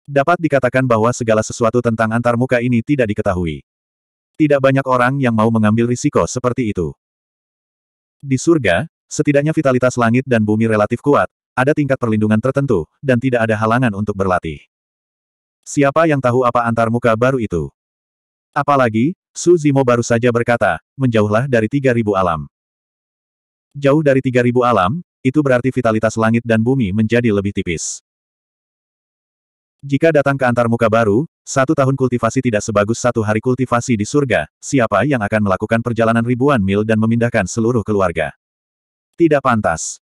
Dapat dikatakan bahwa segala sesuatu tentang antarmuka ini tidak diketahui. Tidak banyak orang yang mau mengambil risiko seperti itu. Di surga, setidaknya vitalitas langit dan bumi relatif kuat, ada tingkat perlindungan tertentu, dan tidak ada halangan untuk berlatih. Siapa yang tahu apa antarmuka baru itu? Apalagi, Su Zimo baru saja berkata, menjauhlah dari 3000 alam. Jauh dari 3000 alam, itu berarti vitalitas langit dan bumi menjadi lebih tipis. Jika datang ke antarmuka baru, satu tahun kultivasi tidak sebagus satu hari kultivasi di surga, siapa yang akan melakukan perjalanan ribuan mil dan memindahkan seluruh keluarga? Tidak pantas.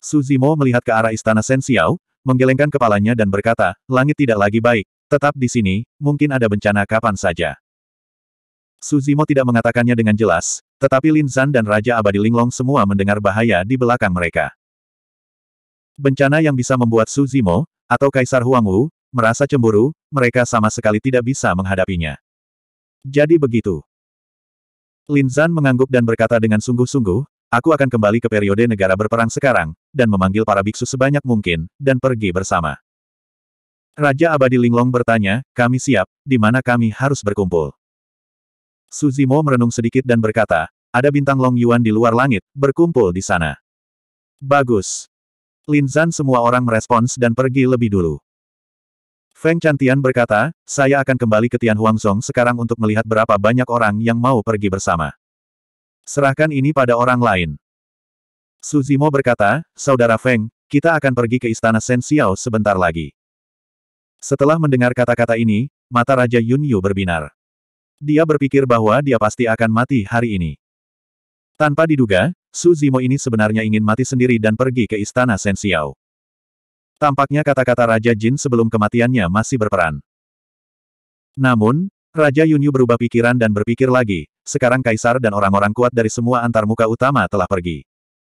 Suzimo melihat ke arah istana Sensiao, menggelengkan kepalanya dan berkata, langit tidak lagi baik, tetap di sini, mungkin ada bencana kapan saja. Suzimo tidak mengatakannya dengan jelas, tetapi Lin Zan dan Raja Abadi Linglong semua mendengar bahaya di belakang mereka. Bencana yang bisa membuat Suzimo, atau Kaisar Huangwu, merasa cemburu, mereka sama sekali tidak bisa menghadapinya. Jadi begitu. Lin Zan mengangguk dan berkata dengan sungguh-sungguh, aku akan kembali ke periode negara berperang sekarang, dan memanggil para biksu sebanyak mungkin, dan pergi bersama. Raja Abadi Linglong bertanya, kami siap, di mana kami harus berkumpul? Suzimo merenung sedikit dan berkata, ada bintang Long Yuan di luar langit, berkumpul di sana. Bagus. Lin Zan semua orang merespons dan pergi lebih dulu. Feng Cantian berkata, saya akan kembali ke Tian Huangzong sekarang untuk melihat berapa banyak orang yang mau pergi bersama. Serahkan ini pada orang lain. Su Zimo berkata, Saudara Feng, kita akan pergi ke Istana Sen Xiao sebentar lagi. Setelah mendengar kata-kata ini, mata Raja Yun Yu berbinar. Dia berpikir bahwa dia pasti akan mati hari ini. Tanpa diduga, Su Zimo ini sebenarnya ingin mati sendiri dan pergi ke istana Sensiao. Tampaknya kata-kata Raja Jin sebelum kematiannya masih berperan. Namun, Raja Yunyu berubah pikiran dan berpikir lagi, sekarang kaisar dan orang-orang kuat dari semua antar muka utama telah pergi.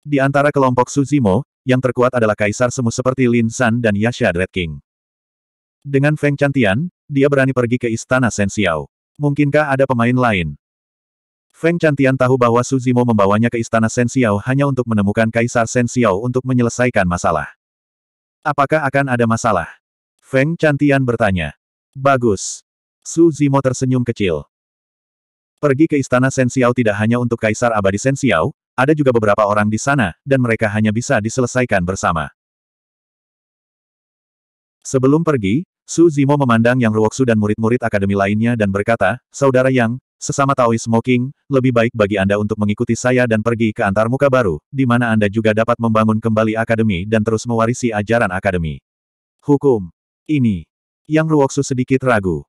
Di antara kelompok Su Zimo, yang terkuat adalah kaisar semu seperti Lin San dan Yasha Red King. Dengan Feng Chantian, dia berani pergi ke istana Sensiao. Mungkinkah ada pemain lain? Feng Chantian tahu bahwa Su Zimo membawanya ke istana Shen Xiao hanya untuk menemukan Kaisar Shen Xiao untuk menyelesaikan masalah. Apakah akan ada masalah? Feng Chantian bertanya. Bagus. Su Zimo tersenyum kecil. Pergi ke istana Shen Xiao tidak hanya untuk Kaisar Abadi Shen Xiao, ada juga beberapa orang di sana, dan mereka hanya bisa diselesaikan bersama. Sebelum pergi, Su Zimo memandang Yang Ruoksu dan murid-murid akademi lainnya dan berkata, Saudara Yang, Sesama Taois Smoking, lebih baik bagi Anda untuk mengikuti saya dan pergi ke antarmuka baru, di mana Anda juga dapat membangun kembali akademi dan terus mewarisi ajaran akademi. Hukum. Ini. Yang Ruoksu sedikit ragu.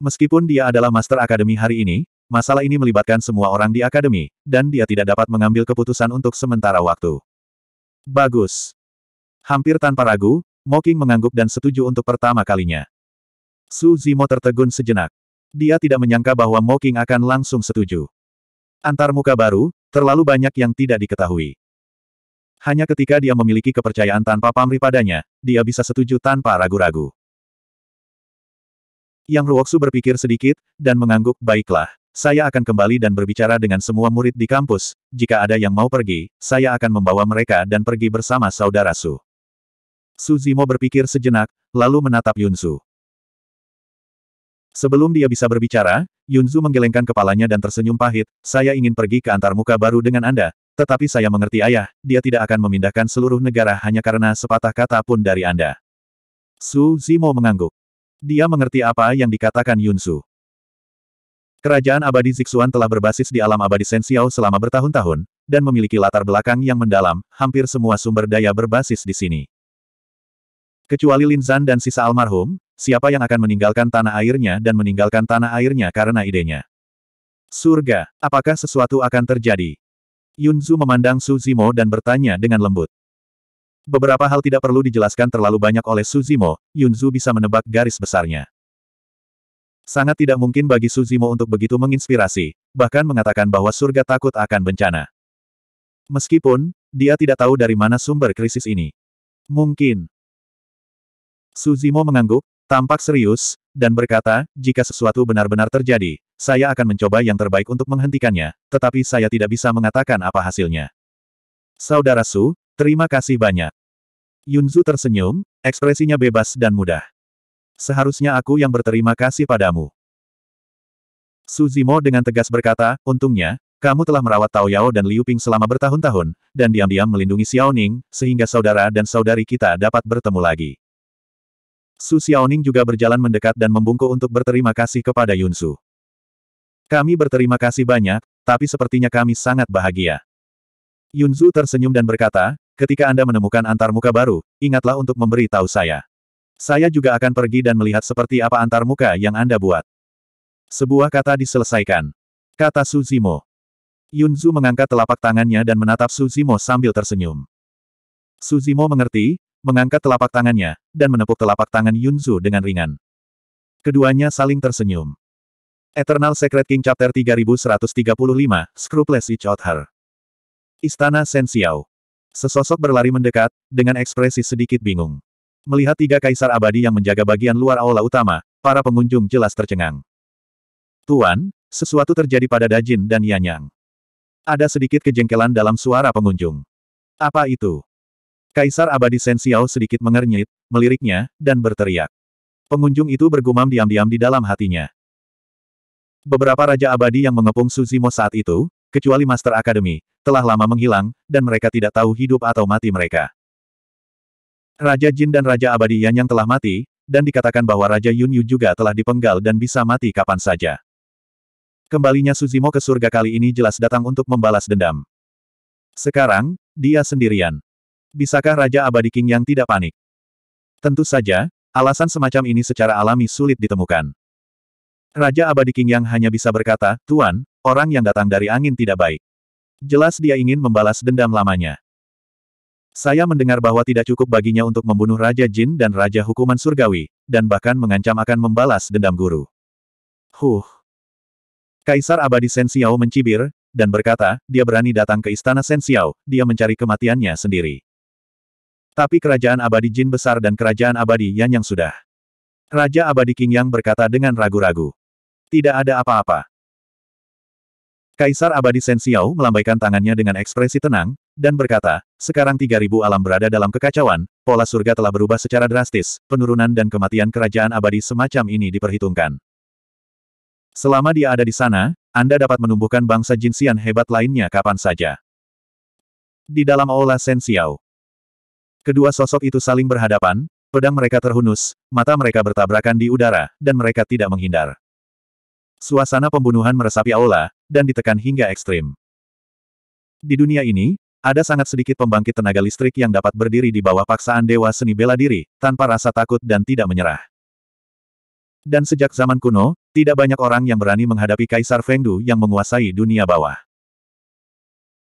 Meskipun dia adalah Master Akademi hari ini, masalah ini melibatkan semua orang di akademi, dan dia tidak dapat mengambil keputusan untuk sementara waktu. Bagus. Hampir tanpa ragu, Moking mengangguk dan setuju untuk pertama kalinya. Su Zimo tertegun sejenak. Dia tidak menyangka bahwa Moking akan langsung setuju. Antar muka baru, terlalu banyak yang tidak diketahui. Hanya ketika dia memiliki kepercayaan tanpa pamrih padanya, dia bisa setuju tanpa ragu-ragu. Yang Ruoksu berpikir sedikit, dan mengangguk, baiklah, saya akan kembali dan berbicara dengan semua murid di kampus, jika ada yang mau pergi, saya akan membawa mereka dan pergi bersama saudara Su. Su Zimo berpikir sejenak, lalu menatap Yunsu. Sebelum dia bisa berbicara, Yunzu menggelengkan kepalanya dan tersenyum pahit, saya ingin pergi ke antarmuka baru dengan Anda, tetapi saya mengerti ayah, dia tidak akan memindahkan seluruh negara hanya karena sepatah kata pun dari Anda. Su Zimo mengangguk. Dia mengerti apa yang dikatakan Yunzu. Kerajaan abadi Zixuan telah berbasis di alam abadi Sensiao selama bertahun-tahun, dan memiliki latar belakang yang mendalam, hampir semua sumber daya berbasis di sini. Kecuali Lin Linzan dan sisa almarhum, siapa yang akan meninggalkan tanah airnya dan meninggalkan tanah airnya karena idenya. Surga, apakah sesuatu akan terjadi? Yunzu memandang Suzimo dan bertanya dengan lembut. Beberapa hal tidak perlu dijelaskan terlalu banyak oleh Suzimo, Yunzu bisa menebak garis besarnya. Sangat tidak mungkin bagi Suzimo untuk begitu menginspirasi, bahkan mengatakan bahwa surga takut akan bencana. Meskipun, dia tidak tahu dari mana sumber krisis ini. Mungkin, Suzimo mengangguk, Tampak serius, dan berkata, jika sesuatu benar-benar terjadi, saya akan mencoba yang terbaik untuk menghentikannya, tetapi saya tidak bisa mengatakan apa hasilnya. Saudara Su, terima kasih banyak. Yunzu tersenyum, ekspresinya bebas dan mudah. Seharusnya aku yang berterima kasih padamu. Su Zimo dengan tegas berkata, untungnya, kamu telah merawat Tao Yao dan Liu Ping selama bertahun-tahun, dan diam-diam melindungi Xiao Ning, sehingga saudara dan saudari kita dapat bertemu lagi. Su Xiaoning juga berjalan mendekat dan membungkuk untuk berterima kasih kepada Yunsu. Kami berterima kasih banyak, tapi sepertinya kami sangat bahagia. Yunzu tersenyum dan berkata, ketika Anda menemukan antarmuka baru, ingatlah untuk memberi tahu saya. Saya juga akan pergi dan melihat seperti apa antarmuka yang Anda buat. Sebuah kata diselesaikan. Kata Suzimo. Yunzu mengangkat telapak tangannya dan menatap Suzimo sambil tersenyum. Suzimo mengerti, mengangkat telapak tangannya, dan menepuk telapak tangan Yunzu dengan ringan. Keduanya saling tersenyum. Eternal Secret King Chapter 3135, Scruples Each Other. Istana Sensiao. Sesosok berlari mendekat, dengan ekspresi sedikit bingung. Melihat tiga kaisar abadi yang menjaga bagian luar aula utama, para pengunjung jelas tercengang. Tuan, sesuatu terjadi pada Dajin dan Yanyang. Ada sedikit kejengkelan dalam suara pengunjung. Apa itu? Kaisar abadi Sensiao sedikit mengernyit, meliriknya, dan berteriak. Pengunjung itu bergumam diam-diam di dalam hatinya. Beberapa raja abadi yang mengepung Suzimo saat itu, kecuali Master Academy, telah lama menghilang, dan mereka tidak tahu hidup atau mati mereka. Raja Jin dan Raja Abadi Yan yang telah mati, dan dikatakan bahwa Raja Yun Yu juga telah dipenggal dan bisa mati kapan saja. Kembalinya Suzimo ke surga kali ini jelas datang untuk membalas dendam. Sekarang, dia sendirian. Bisakah Raja Abadi King yang tidak panik? Tentu saja, alasan semacam ini secara alami sulit ditemukan. Raja Abadi King yang hanya bisa berkata, Tuan, orang yang datang dari angin tidak baik. Jelas dia ingin membalas dendam lamanya. Saya mendengar bahwa tidak cukup baginya untuk membunuh Raja Jin dan Raja Hukuman Surgawi, dan bahkan mengancam akan membalas dendam guru. Huh. Kaisar Abadi Sensiao mencibir, dan berkata, dia berani datang ke istana Sensiao, dia mencari kematiannya sendiri. Tapi kerajaan abadi jin besar dan kerajaan abadi Yan yang sudah. Raja abadi King Yang berkata dengan ragu-ragu. Tidak ada apa-apa. Kaisar abadi Shen Xiao melambaikan tangannya dengan ekspresi tenang, dan berkata, sekarang 3000 alam berada dalam kekacauan, pola surga telah berubah secara drastis, penurunan dan kematian kerajaan abadi semacam ini diperhitungkan. Selama dia ada di sana, Anda dapat menumbuhkan bangsa Jin jinsian hebat lainnya kapan saja. Di dalam aula Sensiao, Kedua sosok itu saling berhadapan, pedang mereka terhunus, mata mereka bertabrakan di udara, dan mereka tidak menghindar. Suasana pembunuhan meresapi aula, dan ditekan hingga ekstrim. Di dunia ini, ada sangat sedikit pembangkit tenaga listrik yang dapat berdiri di bawah paksaan dewa seni bela diri, tanpa rasa takut dan tidak menyerah. Dan sejak zaman kuno, tidak banyak orang yang berani menghadapi Kaisar Fengdu yang menguasai dunia bawah.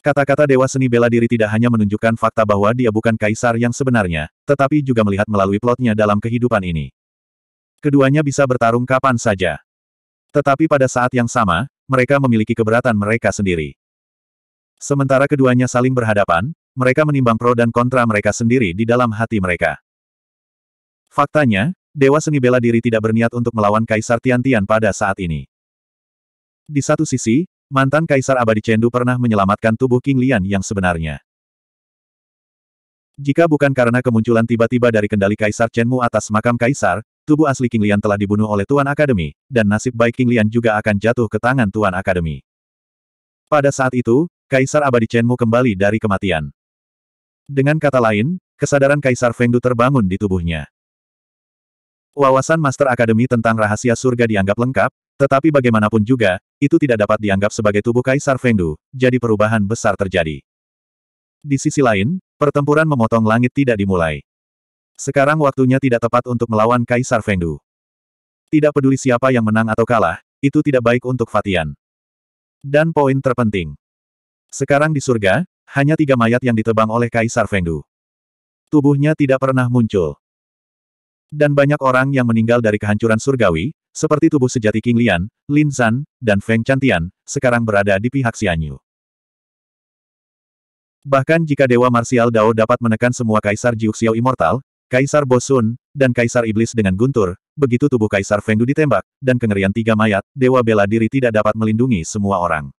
Kata-kata Dewa Seni Bela Diri tidak hanya menunjukkan fakta bahwa dia bukan kaisar yang sebenarnya, tetapi juga melihat melalui plotnya dalam kehidupan ini. Keduanya bisa bertarung kapan saja. Tetapi pada saat yang sama, mereka memiliki keberatan mereka sendiri. Sementara keduanya saling berhadapan, mereka menimbang pro dan kontra mereka sendiri di dalam hati mereka. Faktanya, Dewa Seni Bela Diri tidak berniat untuk melawan Kaisar Tian Tian pada saat ini. Di satu sisi, Mantan Kaisar Abadi Du pernah menyelamatkan tubuh King Lian yang sebenarnya. Jika bukan karena kemunculan tiba-tiba dari kendali Kaisar Chenmu atas makam Kaisar, tubuh asli King Lian telah dibunuh oleh Tuan Akademi, dan nasib baik King Lian juga akan jatuh ke tangan Tuan Akademi. Pada saat itu, Kaisar Abadi Chenmu kembali dari kematian. Dengan kata lain, kesadaran Kaisar Fengdu terbangun di tubuhnya. Wawasan Master Akademi tentang rahasia surga dianggap lengkap, tetapi bagaimanapun juga, itu tidak dapat dianggap sebagai tubuh Kaisar Fengdu, jadi perubahan besar terjadi. Di sisi lain, pertempuran memotong langit tidak dimulai. Sekarang waktunya tidak tepat untuk melawan Kaisar Fengdu. Tidak peduli siapa yang menang atau kalah, itu tidak baik untuk Fatian. Dan poin terpenting. Sekarang di surga, hanya tiga mayat yang ditebang oleh Kaisar Fengdu. Tubuhnya tidak pernah muncul. Dan banyak orang yang meninggal dari kehancuran surgawi, seperti tubuh sejati King Lian, Lin San, dan Feng Chantian, sekarang berada di pihak Xianyu. Bahkan jika Dewa Marsial Dao dapat menekan semua Kaisar Jiuxiao Immortal, Kaisar Bosun, dan Kaisar Iblis dengan guntur, begitu tubuh Kaisar Fengdu ditembak, dan kengerian tiga mayat, Dewa Bela Diri tidak dapat melindungi semua orang.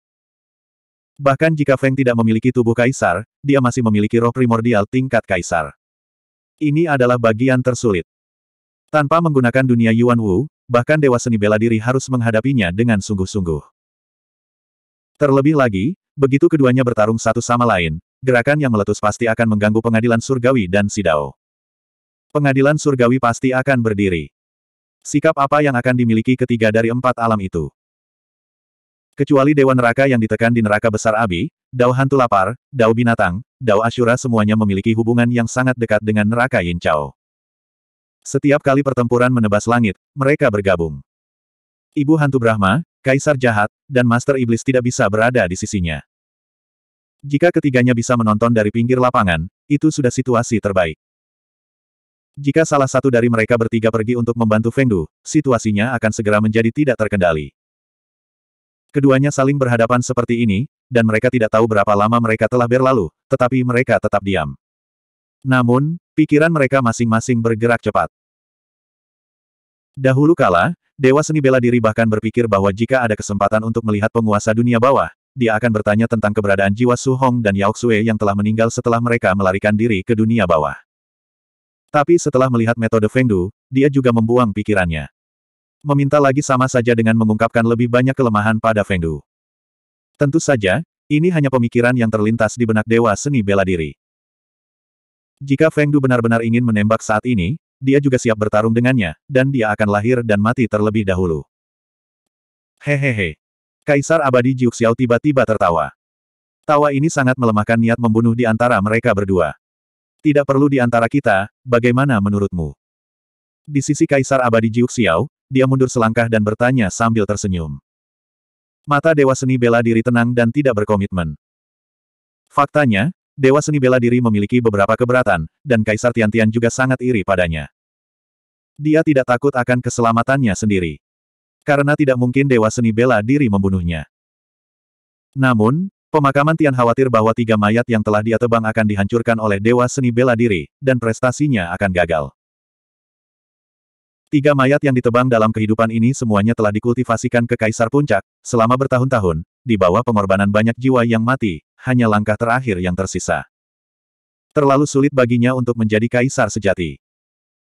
Bahkan jika Feng tidak memiliki tubuh Kaisar, dia masih memiliki roh primordial tingkat Kaisar. Ini adalah bagian tersulit. Tanpa menggunakan dunia Yuan Wu, bahkan dewa seni bela diri harus menghadapinya dengan sungguh-sungguh. Terlebih lagi, begitu keduanya bertarung satu sama lain, gerakan yang meletus pasti akan mengganggu pengadilan surgawi dan Sidao. Pengadilan surgawi pasti akan berdiri. Sikap apa yang akan dimiliki ketiga dari empat alam itu? Kecuali Dewa Neraka yang ditekan di Neraka Besar Abi, Dao Hantu Lapar, Dao Binatang, Dao Asyura, semuanya memiliki hubungan yang sangat dekat dengan Neraka Yin Chao. Setiap kali pertempuran menebas langit, mereka bergabung. Ibu Hantu Brahma, Kaisar Jahat, dan Master Iblis tidak bisa berada di sisinya. Jika ketiganya bisa menonton dari pinggir lapangan, itu sudah situasi terbaik. Jika salah satu dari mereka bertiga pergi untuk membantu Fengdu, situasinya akan segera menjadi tidak terkendali. Keduanya saling berhadapan seperti ini, dan mereka tidak tahu berapa lama mereka telah berlalu, tetapi mereka tetap diam. Namun, Pikiran mereka masing-masing bergerak cepat. Dahulu kala, Dewa Seni Bela Diri bahkan berpikir bahwa jika ada kesempatan untuk melihat penguasa dunia bawah, dia akan bertanya tentang keberadaan jiwa Su Hong dan Yao Xue yang telah meninggal setelah mereka melarikan diri ke dunia bawah. Tapi setelah melihat metode Feng Du, dia juga membuang pikirannya. Meminta lagi sama saja dengan mengungkapkan lebih banyak kelemahan pada Feng Du. Tentu saja, ini hanya pemikiran yang terlintas di benak Dewa Seni Bela Diri. Jika Feng Du benar-benar ingin menembak saat ini, dia juga siap bertarung dengannya, dan dia akan lahir dan mati terlebih dahulu. Hehehe. Kaisar abadi Jiu Xiao tiba-tiba tertawa. Tawa ini sangat melemahkan niat membunuh di antara mereka berdua. Tidak perlu di antara kita, bagaimana menurutmu? Di sisi Kaisar abadi Jiu Xiao, dia mundur selangkah dan bertanya sambil tersenyum. Mata Dewa Seni bela diri tenang dan tidak berkomitmen. Faktanya, Dewa Seni Bela Diri memiliki beberapa keberatan, dan Kaisar Tian Tian juga sangat iri padanya. Dia tidak takut akan keselamatannya sendiri. Karena tidak mungkin Dewa Seni Bela Diri membunuhnya. Namun, pemakaman Tian khawatir bahwa tiga mayat yang telah dia tebang akan dihancurkan oleh Dewa Seni Bela Diri, dan prestasinya akan gagal. Tiga mayat yang ditebang dalam kehidupan ini semuanya telah dikultivasikan ke Kaisar Puncak, selama bertahun-tahun, di bawah pengorbanan banyak jiwa yang mati, hanya langkah terakhir yang tersisa. Terlalu sulit baginya untuk menjadi kaisar sejati.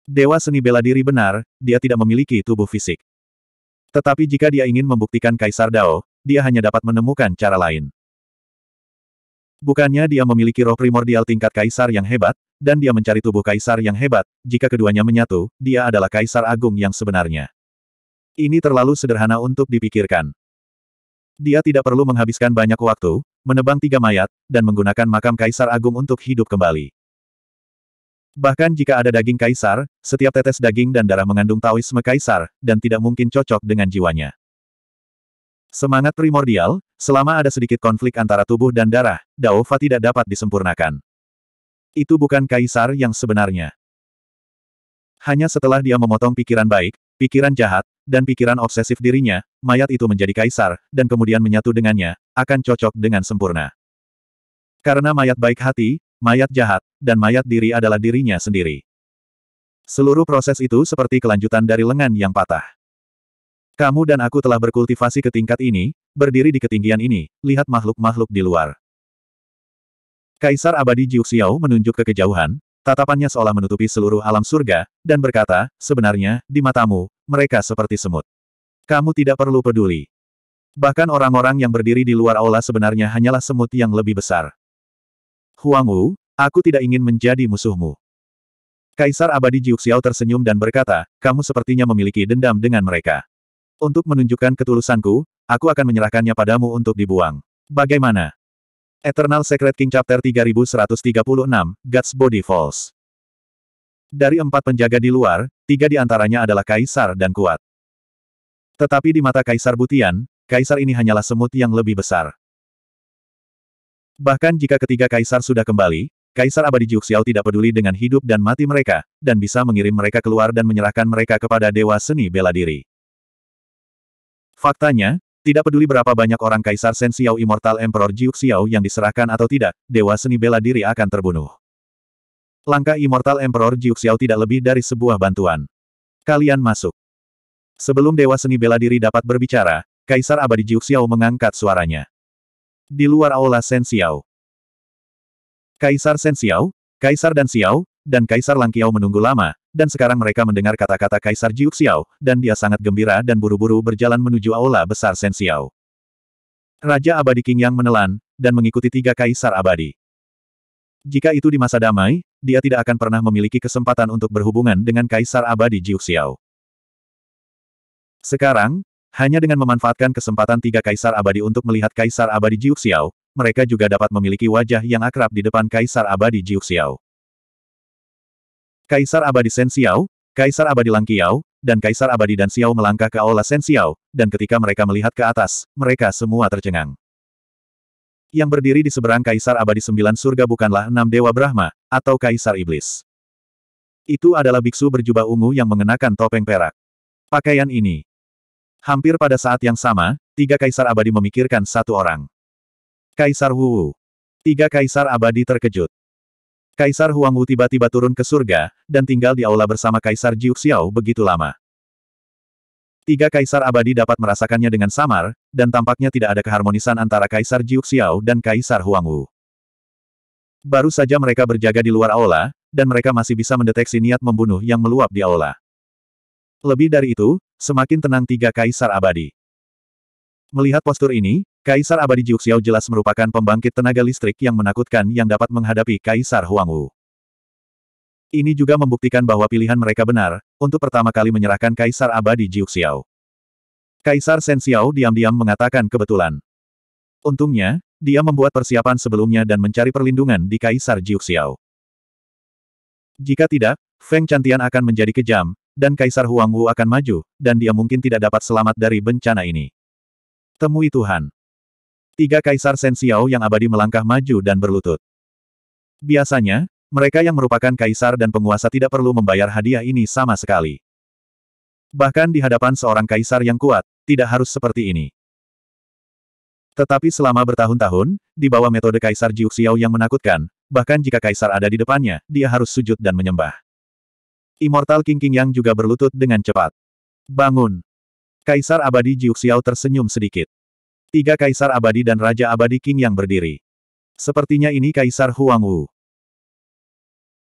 Dewa seni bela diri benar, dia tidak memiliki tubuh fisik. Tetapi jika dia ingin membuktikan Kaisar Dao, dia hanya dapat menemukan cara lain. Bukannya dia memiliki roh primordial tingkat kaisar yang hebat, dan dia mencari tubuh kaisar yang hebat, jika keduanya menyatu, dia adalah kaisar agung yang sebenarnya. Ini terlalu sederhana untuk dipikirkan. Dia tidak perlu menghabiskan banyak waktu, menebang tiga mayat, dan menggunakan makam Kaisar Agung untuk hidup kembali. Bahkan jika ada daging Kaisar, setiap tetes daging dan darah mengandung Taoisme Kaisar, dan tidak mungkin cocok dengan jiwanya. Semangat primordial, selama ada sedikit konflik antara tubuh dan darah, Dao tidak dapat disempurnakan. Itu bukan Kaisar yang sebenarnya. Hanya setelah dia memotong pikiran baik, pikiran jahat, dan pikiran obsesif dirinya, mayat itu menjadi kaisar, dan kemudian menyatu dengannya, akan cocok dengan sempurna. Karena mayat baik hati, mayat jahat, dan mayat diri adalah dirinya sendiri. Seluruh proses itu seperti kelanjutan dari lengan yang patah. Kamu dan aku telah berkultivasi ke tingkat ini, berdiri di ketinggian ini, lihat makhluk-makhluk di luar. Kaisar abadi Jiuxiao menunjuk ke kejauhan, Tatapannya seolah menutupi seluruh alam surga, dan berkata, sebenarnya, di matamu, mereka seperti semut. Kamu tidak perlu peduli. Bahkan orang-orang yang berdiri di luar aula sebenarnya hanyalah semut yang lebih besar. Huang Wu, aku tidak ingin menjadi musuhmu. Kaisar Abadi Jiuxiao tersenyum dan berkata, kamu sepertinya memiliki dendam dengan mereka. Untuk menunjukkan ketulusanku, aku akan menyerahkannya padamu untuk dibuang. Bagaimana? Eternal Secret King Chapter 3136, Guts Body Falls. Dari empat penjaga di luar, tiga di antaranya adalah Kaisar dan kuat. Tetapi di mata Kaisar Butian, Kaisar ini hanyalah semut yang lebih besar. Bahkan jika ketiga Kaisar sudah kembali, Kaisar Abadi Jiuxiao tidak peduli dengan hidup dan mati mereka, dan bisa mengirim mereka keluar dan menyerahkan mereka kepada Dewa Seni Bela Diri. Faktanya, tidak peduli berapa banyak orang Kaisar Shen Immortal Emperor Jiuxiao yang diserahkan atau tidak, Dewa Seni Bela Diri akan terbunuh. Langkah Immortal Emperor Jiuxiao tidak lebih dari sebuah bantuan. Kalian masuk. Sebelum Dewa Seni Bela Diri dapat berbicara, Kaisar Abadi Jiuxiao mengangkat suaranya. Di luar aula Shen Kaisar Shen Kaisar Dan Xiao, dan Kaisar Lang menunggu lama, dan sekarang mereka mendengar kata-kata Kaisar Xiao, dan dia sangat gembira dan buru-buru berjalan menuju aula besar Xiao. Raja Abadi King yang menelan, dan mengikuti tiga Kaisar Abadi. Jika itu di masa damai, dia tidak akan pernah memiliki kesempatan untuk berhubungan dengan Kaisar Abadi Xiao. Sekarang, hanya dengan memanfaatkan kesempatan tiga Kaisar Abadi untuk melihat Kaisar Abadi Xiao, mereka juga dapat memiliki wajah yang akrab di depan Kaisar Abadi Xiao. Kaisar Abadi Sen Kaisar Abadi Lang dan Kaisar Abadi Dan Xiao melangkah ke Aula Sen dan ketika mereka melihat ke atas, mereka semua tercengang. Yang berdiri di seberang Kaisar Abadi Sembilan Surga bukanlah enam Dewa Brahma, atau Kaisar Iblis. Itu adalah biksu berjubah ungu yang mengenakan topeng perak. Pakaian ini. Hampir pada saat yang sama, tiga Kaisar Abadi memikirkan satu orang. Kaisar Wu. Tiga Kaisar Abadi terkejut. Kaisar Huangwu tiba-tiba turun ke surga, dan tinggal di aula bersama Kaisar Jiuxiao begitu lama. Tiga kaisar abadi dapat merasakannya dengan samar, dan tampaknya tidak ada keharmonisan antara Kaisar Jiuxiao dan Kaisar Huangwu. Baru saja mereka berjaga di luar aula, dan mereka masih bisa mendeteksi niat membunuh yang meluap di aula. Lebih dari itu, semakin tenang tiga kaisar abadi. Melihat postur ini, Kaisar Abadi Jiuxiao jelas merupakan pembangkit tenaga listrik yang menakutkan yang dapat menghadapi Kaisar Huang Wu. Ini juga membuktikan bahwa pilihan mereka benar, untuk pertama kali menyerahkan Kaisar Abadi Jiuxiao. Kaisar Xiao diam-diam mengatakan kebetulan. Untungnya, dia membuat persiapan sebelumnya dan mencari perlindungan di Kaisar Jiuxiao. Jika tidak, Feng Chantian akan menjadi kejam, dan Kaisar Huang Wu akan maju, dan dia mungkin tidak dapat selamat dari bencana ini. Temui Tuhan. Tiga kaisar Sensiao yang abadi melangkah maju dan berlutut. Biasanya, mereka yang merupakan kaisar dan penguasa tidak perlu membayar hadiah ini sama sekali. Bahkan di hadapan seorang kaisar yang kuat, tidak harus seperti ini. Tetapi selama bertahun-tahun, di bawah metode kaisar Jiuxiao yang menakutkan, bahkan jika kaisar ada di depannya, dia harus sujud dan menyembah. Immortal King King Yang juga berlutut dengan cepat. Bangun! Kaisar abadi Jiuxiao tersenyum sedikit. Tiga kaisar abadi dan raja abadi King yang berdiri. Sepertinya ini Kaisar Huang Wu.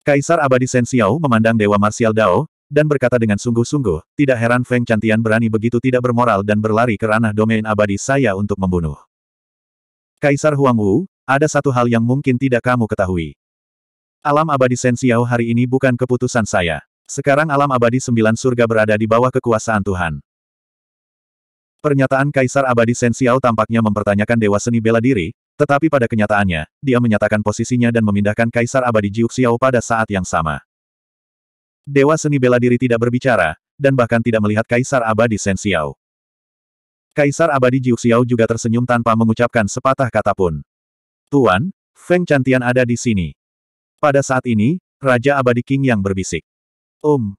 Kaisar abadi Shen Xiao memandang Dewa Martial Dao, dan berkata dengan sungguh-sungguh, tidak heran Feng Cantian berani begitu tidak bermoral dan berlari ke ranah domain abadi saya untuk membunuh. Kaisar Huang Wu, ada satu hal yang mungkin tidak kamu ketahui. Alam abadi Shen Xiao hari ini bukan keputusan saya. Sekarang alam abadi sembilan surga berada di bawah kekuasaan Tuhan. Pernyataan Kaisar Abadi Sensiao tampaknya mempertanyakan Dewa Seni Bela Diri, tetapi pada kenyataannya, dia menyatakan posisinya dan memindahkan Kaisar Abadi Jiuxiao pada saat yang sama. Dewa Seni Bela Diri tidak berbicara, dan bahkan tidak melihat Kaisar Abadi Sensiao. Kaisar Abadi Jiuxiao juga tersenyum tanpa mengucapkan sepatah kata pun. Tuan, Feng Cantian ada di sini. Pada saat ini, Raja Abadi King yang berbisik. Om, um,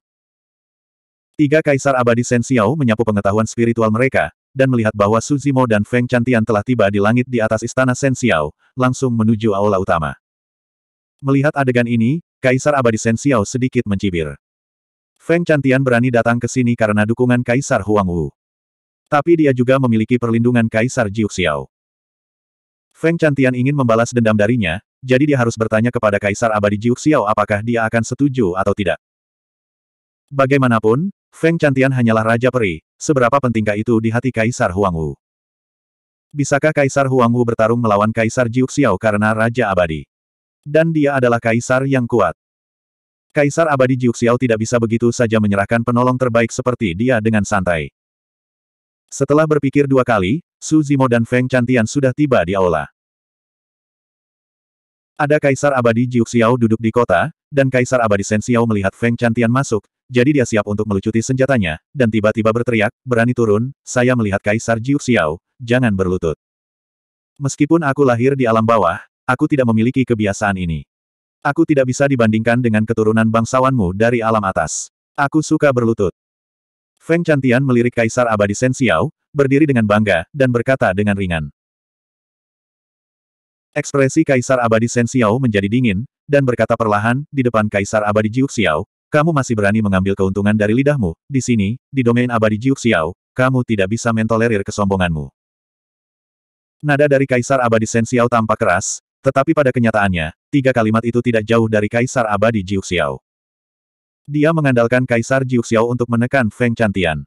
Tiga kaisar abadi Shen Xiao menyapu pengetahuan spiritual mereka, dan melihat bahwa Suzimo dan Feng Chantian telah tiba di langit di atas istana Shen Xiao, langsung menuju aula utama. Melihat adegan ini, kaisar abadi Shen Xiao sedikit mencibir. Feng Chantian berani datang ke sini karena dukungan kaisar Huang Wu. Tapi dia juga memiliki perlindungan kaisar Jiu Xiao. Feng Chantian ingin membalas dendam darinya, jadi dia harus bertanya kepada Kaisar Abadi Jiu Xiao apakah dia akan setuju atau tidak. Bagaimanapun, Feng Cantian hanyalah Raja Peri, seberapa pentingkah itu di hati Kaisar Huangwu? Bisakah Kaisar Huangwu bertarung melawan Kaisar Jiuxiao karena Raja Abadi? Dan dia adalah Kaisar yang kuat. Kaisar Abadi Jiuxiao tidak bisa begitu saja menyerahkan penolong terbaik seperti dia dengan santai. Setelah berpikir dua kali, Su Zimo dan Feng Cantian sudah tiba di aula. Ada Kaisar Abadi Jiuxiao duduk di kota, dan Kaisar Abadi Shen melihat Feng Chantian masuk, jadi dia siap untuk melucuti senjatanya, dan tiba-tiba berteriak, berani turun, saya melihat Kaisar Jiu Xiao, jangan berlutut. Meskipun aku lahir di alam bawah, aku tidak memiliki kebiasaan ini. Aku tidak bisa dibandingkan dengan keturunan bangsawanmu dari alam atas. Aku suka berlutut. Feng Chantian melirik Kaisar Abadi Shen berdiri dengan bangga, dan berkata dengan ringan. Ekspresi Kaisar Abadi Shen menjadi dingin, dan berkata perlahan, di depan Kaisar Abadi Jiuk Xiao, kamu masih berani mengambil keuntungan dari lidahmu, di sini, di domain Abadi Jiuk Xiao, kamu tidak bisa mentolerir kesombonganmu. Nada dari Kaisar Abadi Xiao tampak keras, tetapi pada kenyataannya, tiga kalimat itu tidak jauh dari Kaisar Abadi Jiuk Xiao. Dia mengandalkan Kaisar Jiuk Xiao untuk menekan Feng Cantian.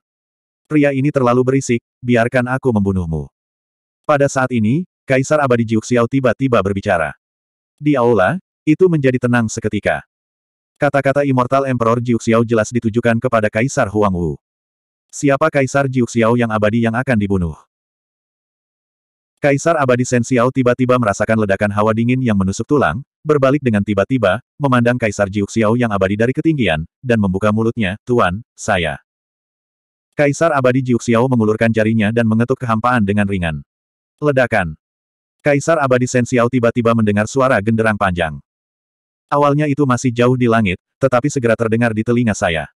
Pria ini terlalu berisik, biarkan aku membunuhmu. Pada saat ini, Kaisar Abadi Jiuk Xiao tiba-tiba berbicara. Di aula, itu menjadi tenang seketika. Kata-kata Immortal Emperor Jiuxiao jelas ditujukan kepada Kaisar Huang Wu. Siapa Kaisar Jiuxiao yang abadi yang akan dibunuh? Kaisar abadi Shen tiba-tiba merasakan ledakan hawa dingin yang menusuk tulang, berbalik dengan tiba-tiba, memandang Kaisar Jiuxiao yang abadi dari ketinggian, dan membuka mulutnya, Tuan, saya. Kaisar abadi Jiuxiao mengulurkan jarinya dan mengetuk kehampaan dengan ringan. Ledakan. Kaisar abadi Shen tiba-tiba mendengar suara genderang panjang. Awalnya itu masih jauh di langit, tetapi segera terdengar di telinga saya.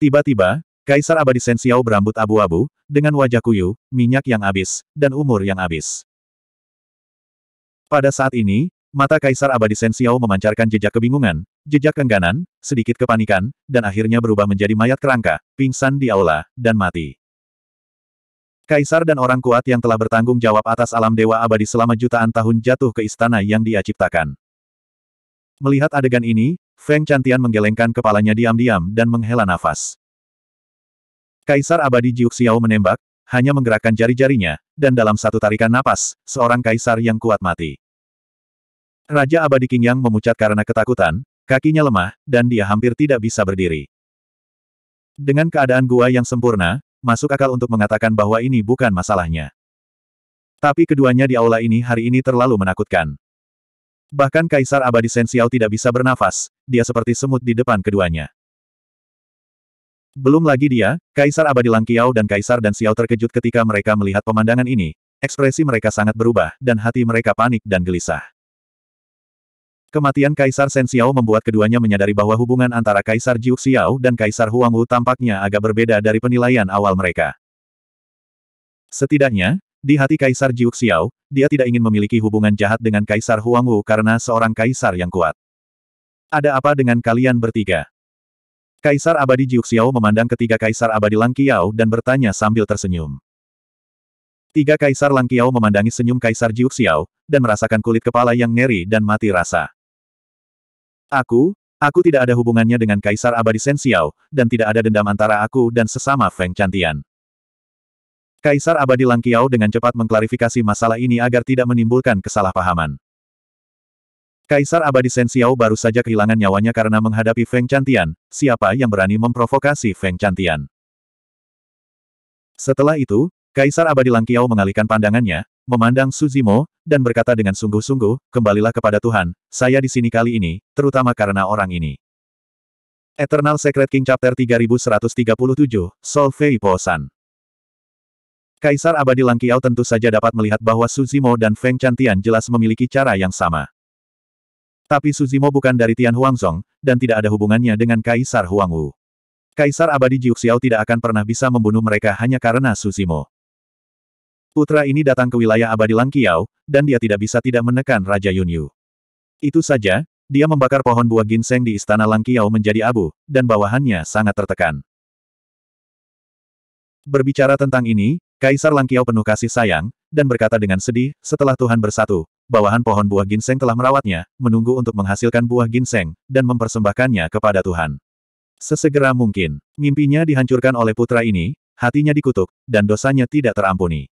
Tiba-tiba, Kaisar Abadi Sensiao berambut abu-abu, dengan wajah kuyu, minyak yang habis, dan umur yang habis. Pada saat ini, mata Kaisar Abadi Sensiao memancarkan jejak kebingungan, jejak kengganan, sedikit kepanikan, dan akhirnya berubah menjadi mayat kerangka, pingsan di aula, dan mati. Kaisar dan orang kuat yang telah bertanggung jawab atas alam dewa abadi selama jutaan tahun jatuh ke istana yang dia ciptakan. Melihat adegan ini, Feng Cantian menggelengkan kepalanya diam-diam dan menghela nafas. Kaisar abadi Jiuk Xiao menembak, hanya menggerakkan jari-jarinya, dan dalam satu tarikan napas, seorang kaisar yang kuat mati. Raja abadi King Yang memucat karena ketakutan, kakinya lemah, dan dia hampir tidak bisa berdiri. Dengan keadaan gua yang sempurna, masuk akal untuk mengatakan bahwa ini bukan masalahnya. Tapi keduanya di aula ini hari ini terlalu menakutkan. Bahkan Kaisar Abadi Sensial tidak bisa bernafas, dia seperti semut di depan keduanya. Belum lagi dia, Kaisar Abadi Langkiau dan Kaisar dan Xiao terkejut ketika mereka melihat pemandangan ini, ekspresi mereka sangat berubah, dan hati mereka panik dan gelisah. Kematian Kaisar Sensiao membuat keduanya menyadari bahwa hubungan antara Kaisar Jiuxiao dan Kaisar Huangwu tampaknya agak berbeda dari penilaian awal mereka. Setidaknya, di hati Kaisar Jiuk Xiao, dia tidak ingin memiliki hubungan jahat dengan Kaisar Huangwu karena seorang kaisar yang kuat. Ada apa dengan kalian bertiga? Kaisar abadi Jiuk Xiao memandang ketiga kaisar abadi Lang Kiao dan bertanya sambil tersenyum. Tiga kaisar Lang Kiao memandangi senyum kaisar Jiuk Xiao, dan merasakan kulit kepala yang ngeri dan mati rasa. Aku, aku tidak ada hubungannya dengan kaisar abadi Xiao, dan tidak ada dendam antara aku dan sesama Feng Cantian. Kaisar Abadi Langkiao dengan cepat mengklarifikasi masalah ini agar tidak menimbulkan kesalahpahaman. Kaisar Abadi Sensiao baru saja kehilangan nyawanya karena menghadapi Feng Cantian. siapa yang berani memprovokasi Feng Cantian? Setelah itu, Kaisar Abadi Langkiao mengalihkan pandangannya, memandang Suzimo, dan berkata dengan sungguh-sungguh, kembalilah kepada Tuhan, saya di sini kali ini, terutama karena orang ini. Eternal Secret King Chapter 3137, Solfei Po San Kaisar Abadi Langkiao tentu saja dapat melihat bahwa Suzimo dan Feng Chantian jelas memiliki cara yang sama. Tapi Suzimo bukan dari Tian Huangzong, dan tidak ada hubungannya dengan Kaisar Huangwu. Kaisar Abadi Jiuxiao tidak akan pernah bisa membunuh mereka hanya karena Suzimo. Putra ini datang ke wilayah Abadi Langkiao, dan dia tidak bisa tidak menekan Raja Yunyu. Itu saja, dia membakar pohon buah ginseng di istana Langkiao menjadi abu, dan bawahannya sangat tertekan. Berbicara tentang ini, Kaisar Langkiao penuh kasih sayang, dan berkata dengan sedih, setelah Tuhan bersatu, bawahan pohon buah ginseng telah merawatnya, menunggu untuk menghasilkan buah ginseng, dan mempersembahkannya kepada Tuhan. Sesegera mungkin, mimpinya dihancurkan oleh putra ini, hatinya dikutuk, dan dosanya tidak terampuni.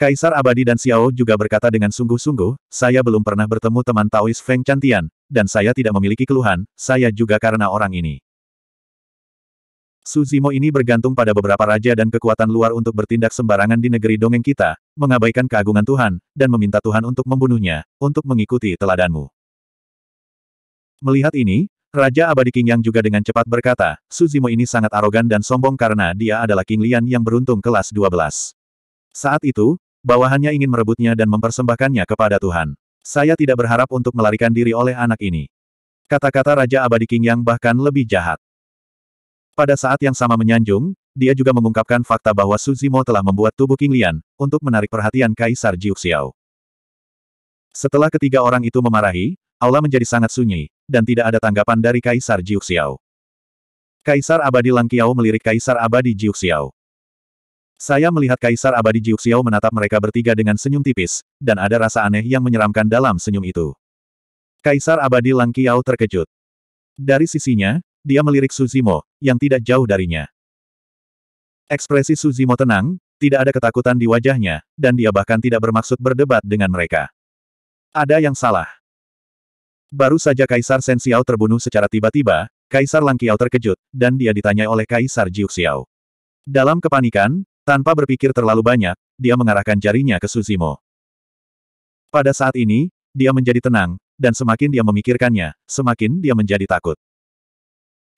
Kaisar Abadi dan Xiao juga berkata dengan sungguh-sungguh, saya belum pernah bertemu teman Taois Feng Cantian dan saya tidak memiliki keluhan, saya juga karena orang ini. Suzimo ini bergantung pada beberapa raja dan kekuatan luar untuk bertindak sembarangan di negeri dongeng kita, mengabaikan keagungan Tuhan, dan meminta Tuhan untuk membunuhnya, untuk mengikuti teladanmu. Melihat ini, Raja Abadi King Yang juga dengan cepat berkata, Suzimo ini sangat arogan dan sombong karena dia adalah King Lian yang beruntung kelas 12. Saat itu, bawahannya ingin merebutnya dan mempersembahkannya kepada Tuhan. Saya tidak berharap untuk melarikan diri oleh anak ini. Kata-kata Raja Abadi King Yang bahkan lebih jahat. Pada saat yang sama menyanjung, dia juga mengungkapkan fakta bahwa Suzimo telah membuat tubuh King Lian, untuk menarik perhatian Kaisar Jiuxiao. Setelah ketiga orang itu memarahi, aula menjadi sangat sunyi, dan tidak ada tanggapan dari Kaisar Jiuxiao. Kaisar Abadi Langkiao melirik Kaisar Abadi Jiuxiao. Saya melihat Kaisar Abadi Jiuxiao menatap mereka bertiga dengan senyum tipis, dan ada rasa aneh yang menyeramkan dalam senyum itu. Kaisar Abadi Langkiao terkejut. Dari sisinya, dia melirik Suzimo, yang tidak jauh darinya. Ekspresi Suzimo tenang, tidak ada ketakutan di wajahnya, dan dia bahkan tidak bermaksud berdebat dengan mereka. Ada yang salah. Baru saja Kaisar Sensiao terbunuh secara tiba-tiba, Kaisar Langkiao terkejut, dan dia ditanya oleh Kaisar Jiu Xiao. Dalam kepanikan, tanpa berpikir terlalu banyak, dia mengarahkan jarinya ke Suzimo. Pada saat ini, dia menjadi tenang, dan semakin dia memikirkannya, semakin dia menjadi takut.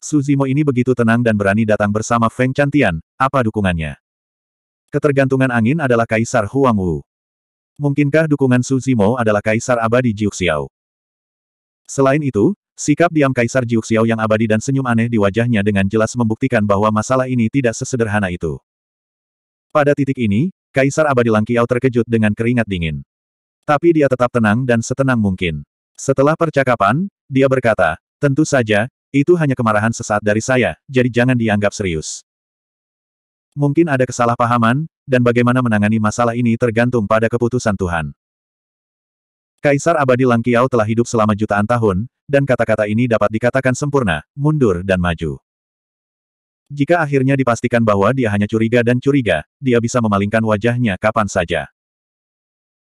Suzimo ini begitu tenang dan berani datang bersama Feng Chantian, apa dukungannya? Ketergantungan angin adalah Kaisar Huang Wu. Mungkinkah dukungan Suzimo adalah Kaisar abadi Jiuxiao? Selain itu, sikap diam Kaisar Jiuxiao yang abadi dan senyum aneh di wajahnya dengan jelas membuktikan bahwa masalah ini tidak sesederhana itu. Pada titik ini, Kaisar abadi Langkiao terkejut dengan keringat dingin. Tapi dia tetap tenang dan setenang mungkin. Setelah percakapan, dia berkata, Tentu saja, itu hanya kemarahan sesaat dari saya, jadi jangan dianggap serius. Mungkin ada kesalahpahaman, dan bagaimana menangani masalah ini tergantung pada keputusan Tuhan. Kaisar Abadi Langkiao telah hidup selama jutaan tahun, dan kata-kata ini dapat dikatakan sempurna, mundur dan maju. Jika akhirnya dipastikan bahwa dia hanya curiga dan curiga, dia bisa memalingkan wajahnya kapan saja.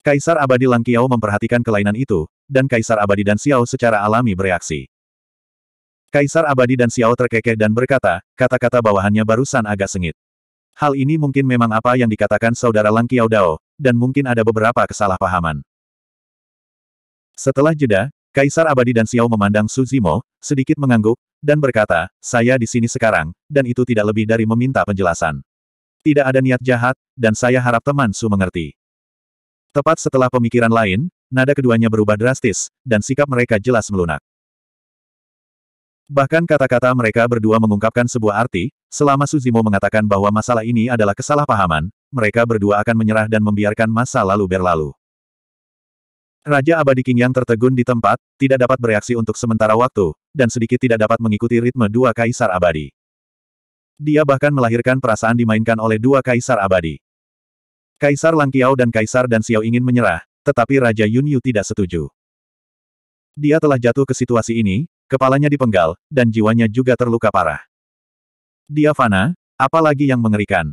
Kaisar Abadi Langkiao memperhatikan kelainan itu, dan Kaisar Abadi dan Xiao secara alami bereaksi. Kaisar Abadi dan Xiao terkekeh dan berkata, kata-kata bawahannya barusan agak sengit. Hal ini mungkin memang apa yang dikatakan saudara Lang Qiao Dao, dan mungkin ada beberapa kesalahpahaman. Setelah jeda, Kaisar Abadi dan Xiao memandang Su Zimo, sedikit mengangguk, dan berkata, saya di sini sekarang, dan itu tidak lebih dari meminta penjelasan. Tidak ada niat jahat, dan saya harap teman Su mengerti. Tepat setelah pemikiran lain, nada keduanya berubah drastis, dan sikap mereka jelas melunak. Bahkan kata-kata mereka berdua mengungkapkan sebuah arti, selama Suzimo mengatakan bahwa masalah ini adalah kesalahpahaman, mereka berdua akan menyerah dan membiarkan masa lalu berlalu. Raja Abadi King yang tertegun di tempat, tidak dapat bereaksi untuk sementara waktu, dan sedikit tidak dapat mengikuti ritme dua kaisar abadi. Dia bahkan melahirkan perasaan dimainkan oleh dua kaisar abadi. Kaisar Langkiao dan Kaisar Dan Xiao ingin menyerah, tetapi Raja Yunyu tidak setuju. Dia telah jatuh ke situasi ini, Kepalanya dipenggal, dan jiwanya juga terluka parah. Dia fana, apalagi yang mengerikan.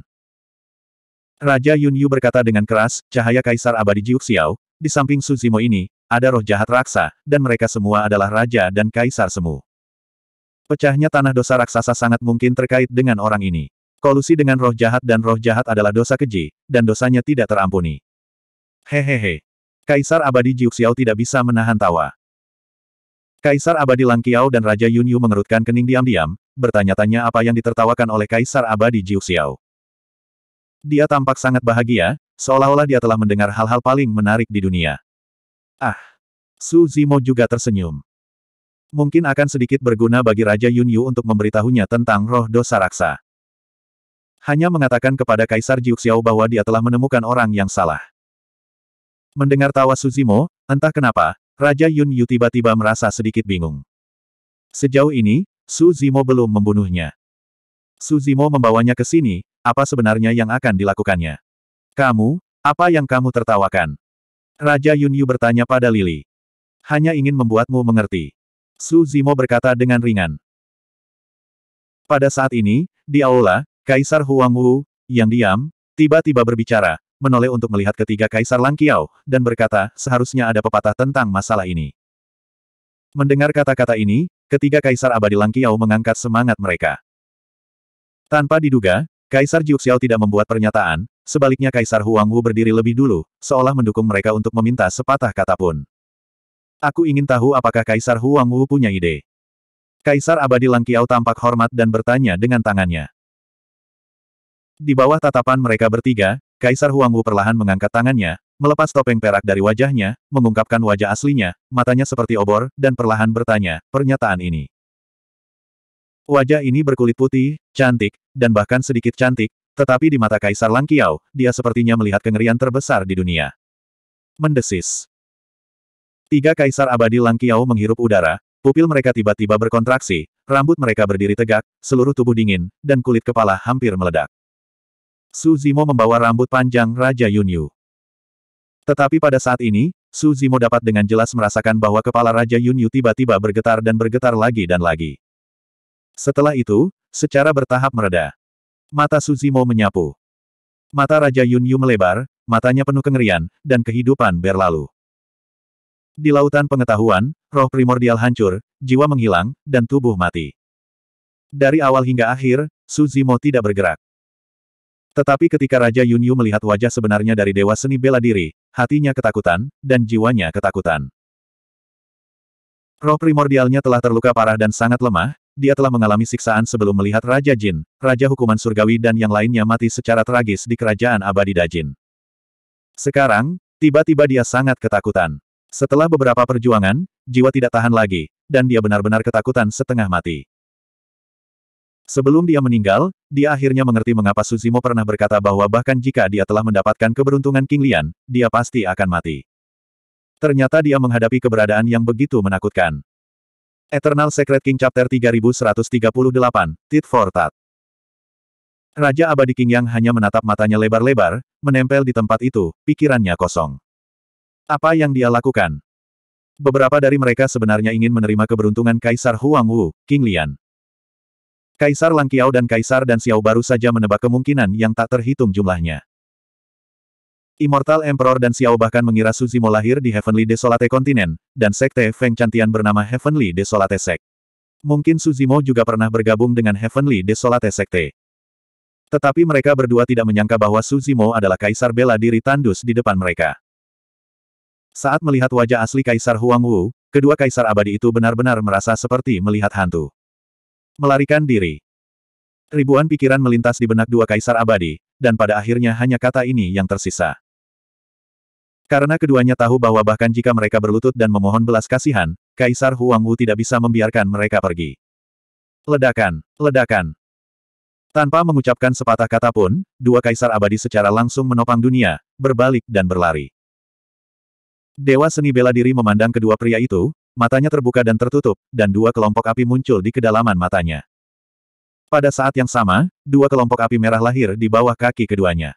Raja Yun Yu berkata dengan keras, cahaya Kaisar Abadi Jiuk Xiao, di samping Suzimo ini, ada roh jahat raksa, dan mereka semua adalah raja dan kaisar semu. Pecahnya tanah dosa raksasa sangat mungkin terkait dengan orang ini. Kolusi dengan roh jahat dan roh jahat adalah dosa keji, dan dosanya tidak terampuni. Hehehe. Kaisar Abadi Jiuk Xiao tidak bisa menahan tawa. Kaisar Abadi Langkiao dan Raja Yunyu mengerutkan kening diam-diam, bertanya-tanya apa yang ditertawakan oleh Kaisar Abadi Jiu Xiao. Dia tampak sangat bahagia, seolah-olah dia telah mendengar hal-hal paling menarik di dunia. Ah! Su Zimo juga tersenyum. Mungkin akan sedikit berguna bagi Raja Yunyu untuk memberitahunya tentang roh dosa raksa. Hanya mengatakan kepada Kaisar Jiu Xiao bahwa dia telah menemukan orang yang salah. Mendengar tawa Suzimo, entah kenapa, Raja Yun Yu tiba-tiba merasa sedikit bingung. Sejauh ini, Su Zimo belum membunuhnya. Su Zimo membawanya ke sini, apa sebenarnya yang akan dilakukannya? Kamu, apa yang kamu tertawakan? Raja Yun Yu bertanya pada Lily. Hanya ingin membuatmu mengerti. Su Zimo berkata dengan ringan. Pada saat ini, di aula, Kaisar Huang Wu, yang diam, tiba-tiba berbicara, menoleh untuk melihat ketiga Kaisar Lang dan berkata, seharusnya ada pepatah tentang masalah ini. Mendengar kata-kata ini, ketiga Kaisar Abadi Lang mengangkat semangat mereka. Tanpa diduga, Kaisar Jiuxiao tidak membuat pernyataan, sebaliknya Kaisar Huang Wu berdiri lebih dulu, seolah mendukung mereka untuk meminta sepatah kata pun. Aku ingin tahu apakah Kaisar Huang Wu punya ide. Kaisar Abadi Lang tampak hormat dan bertanya dengan tangannya. Di bawah tatapan mereka bertiga, Kaisar Huangwu perlahan mengangkat tangannya, melepas topeng perak dari wajahnya, mengungkapkan wajah aslinya, matanya seperti obor, dan perlahan bertanya, pernyataan ini. Wajah ini berkulit putih, cantik, dan bahkan sedikit cantik, tetapi di mata Kaisar Lang Kiao, dia sepertinya melihat kengerian terbesar di dunia. Mendesis. Tiga Kaisar Abadi Lang Kiao menghirup udara, pupil mereka tiba-tiba berkontraksi, rambut mereka berdiri tegak, seluruh tubuh dingin, dan kulit kepala hampir meledak. Su Zimo membawa rambut panjang Raja Yunyu. Tetapi pada saat ini, Su Zimo dapat dengan jelas merasakan bahwa kepala Raja Yunyu tiba-tiba bergetar dan bergetar lagi dan lagi. Setelah itu, secara bertahap mereda. Mata Su Zimo menyapu. Mata Raja Yunyu melebar, matanya penuh kengerian, dan kehidupan berlalu. Di lautan pengetahuan, roh primordial hancur, jiwa menghilang, dan tubuh mati. Dari awal hingga akhir, Su Zimo tidak bergerak. Tetapi ketika Raja Yunyu melihat wajah sebenarnya dari Dewa Seni Bela Diri, hatinya ketakutan, dan jiwanya ketakutan. Roh primordialnya telah terluka parah dan sangat lemah, dia telah mengalami siksaan sebelum melihat Raja Jin, Raja Hukuman Surgawi dan yang lainnya mati secara tragis di Kerajaan Abadi Dajin. Sekarang, tiba-tiba dia sangat ketakutan. Setelah beberapa perjuangan, jiwa tidak tahan lagi, dan dia benar-benar ketakutan setengah mati. Sebelum dia meninggal, dia akhirnya mengerti mengapa Suzimo pernah berkata bahwa bahkan jika dia telah mendapatkan keberuntungan King Lian, dia pasti akan mati. Ternyata dia menghadapi keberadaan yang begitu menakutkan. Eternal Secret King Chapter 3138, Tit for Tat. Raja Abadi King yang hanya menatap matanya lebar-lebar, menempel di tempat itu, pikirannya kosong. Apa yang dia lakukan? Beberapa dari mereka sebenarnya ingin menerima keberuntungan Kaisar Huang Wu, King Lian. Kaisar Langkiao dan Kaisar dan Xiao baru saja menebak kemungkinan yang tak terhitung jumlahnya. Immortal Emperor dan Xiao bahkan mengira Suzimo lahir di Heavenly Desolate Continent, dan sekte Feng Cantian bernama Heavenly Desolate Sect. Mungkin Suzimo juga pernah bergabung dengan Heavenly Desolate Sekte. Tetapi mereka berdua tidak menyangka bahwa Suzimo adalah kaisar bela diri tandus di depan mereka. Saat melihat wajah asli Kaisar Huang Wu, kedua kaisar abadi itu benar-benar merasa seperti melihat hantu. Melarikan diri. Ribuan pikiran melintas di benak dua kaisar abadi, dan pada akhirnya hanya kata ini yang tersisa. Karena keduanya tahu bahwa bahkan jika mereka berlutut dan memohon belas kasihan, Kaisar Huang Wu tidak bisa membiarkan mereka pergi. Ledakan, ledakan. Tanpa mengucapkan sepatah kata pun, dua kaisar abadi secara langsung menopang dunia, berbalik dan berlari. Dewa seni bela diri memandang kedua pria itu, matanya terbuka dan tertutup, dan dua kelompok api muncul di kedalaman matanya. Pada saat yang sama, dua kelompok api merah lahir di bawah kaki keduanya.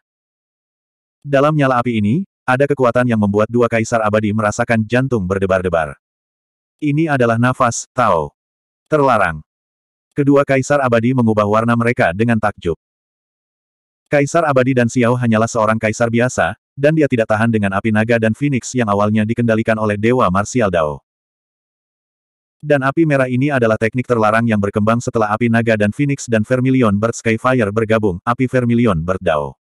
Dalam nyala api ini, ada kekuatan yang membuat dua kaisar abadi merasakan jantung berdebar-debar. Ini adalah nafas, Tao. Terlarang. Kedua kaisar abadi mengubah warna mereka dengan takjub. Kaisar abadi dan Xiao hanyalah seorang kaisar biasa, dan dia tidak tahan dengan api naga dan phoenix yang awalnya dikendalikan oleh Dewa Martial Dao. Dan api merah ini adalah teknik terlarang yang berkembang setelah api naga dan Phoenix dan Vermilion Bird Skyfire bergabung, api Vermilion Bird Dao.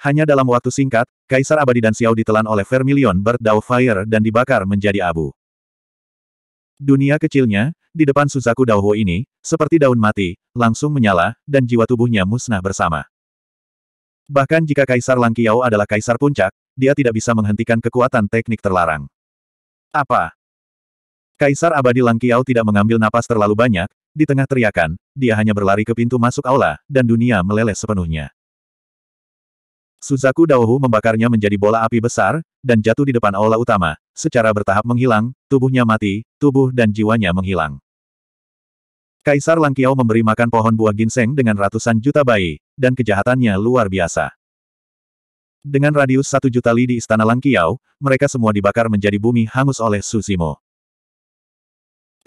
Hanya dalam waktu singkat, Kaisar Abadi dan Xiao ditelan oleh Vermilion Bird Dao Fire dan dibakar menjadi abu. Dunia kecilnya, di depan Suzaku Daoho ini, seperti daun mati, langsung menyala, dan jiwa tubuhnya musnah bersama. Bahkan jika Kaisar Langkiao adalah Kaisar Puncak, dia tidak bisa menghentikan kekuatan teknik terlarang. Apa? Kaisar Abadi Langkiao tidak mengambil napas terlalu banyak, di tengah teriakan, dia hanya berlari ke pintu masuk aula, dan dunia meleleh sepenuhnya. Suzaku Daohu membakarnya menjadi bola api besar, dan jatuh di depan aula utama, secara bertahap menghilang, tubuhnya mati, tubuh dan jiwanya menghilang. Kaisar Langkiao memberi makan pohon buah ginseng dengan ratusan juta bayi, dan kejahatannya luar biasa. Dengan radius satu juta li di istana Langkiao, mereka semua dibakar menjadi bumi hangus oleh Susimo.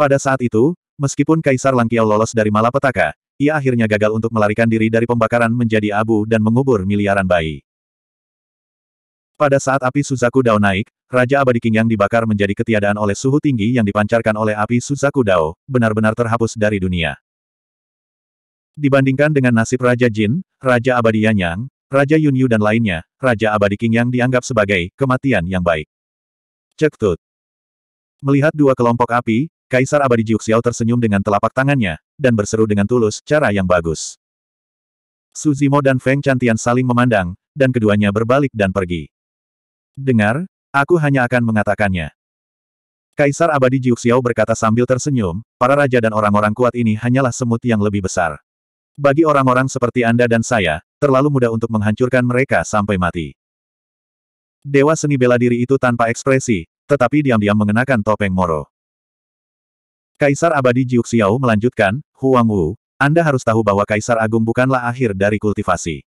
Pada saat itu, meskipun Kaisar Langkiao lolos dari malapetaka, ia akhirnya gagal untuk melarikan diri dari pembakaran menjadi abu dan mengubur miliaran bayi. Pada saat api Suzaku Dao naik, Raja Abadi King yang dibakar menjadi ketiadaan oleh suhu tinggi yang dipancarkan oleh api Suzaku Dao, benar-benar terhapus dari dunia. Dibandingkan dengan nasib Raja Jin, Raja Abadi Yanyang, Raja Yunyu dan lainnya, Raja Abadi King yang dianggap sebagai kematian yang baik. Cektut. Melihat dua kelompok api, Kaisar Abadi Jiuxiao tersenyum dengan telapak tangannya, dan berseru dengan tulus, cara yang bagus. Suzimo dan Feng Cantian saling memandang, dan keduanya berbalik dan pergi. Dengar, aku hanya akan mengatakannya. Kaisar Abadi Jiuxiao berkata sambil tersenyum, para raja dan orang-orang kuat ini hanyalah semut yang lebih besar. Bagi orang-orang seperti Anda dan saya, terlalu mudah untuk menghancurkan mereka sampai mati. Dewa seni bela diri itu tanpa ekspresi, tetapi diam-diam mengenakan topeng Moro. Kaisar abadi Xiao melanjutkan, Huang Wu, Anda harus tahu bahwa Kaisar Agung bukanlah akhir dari kultivasi.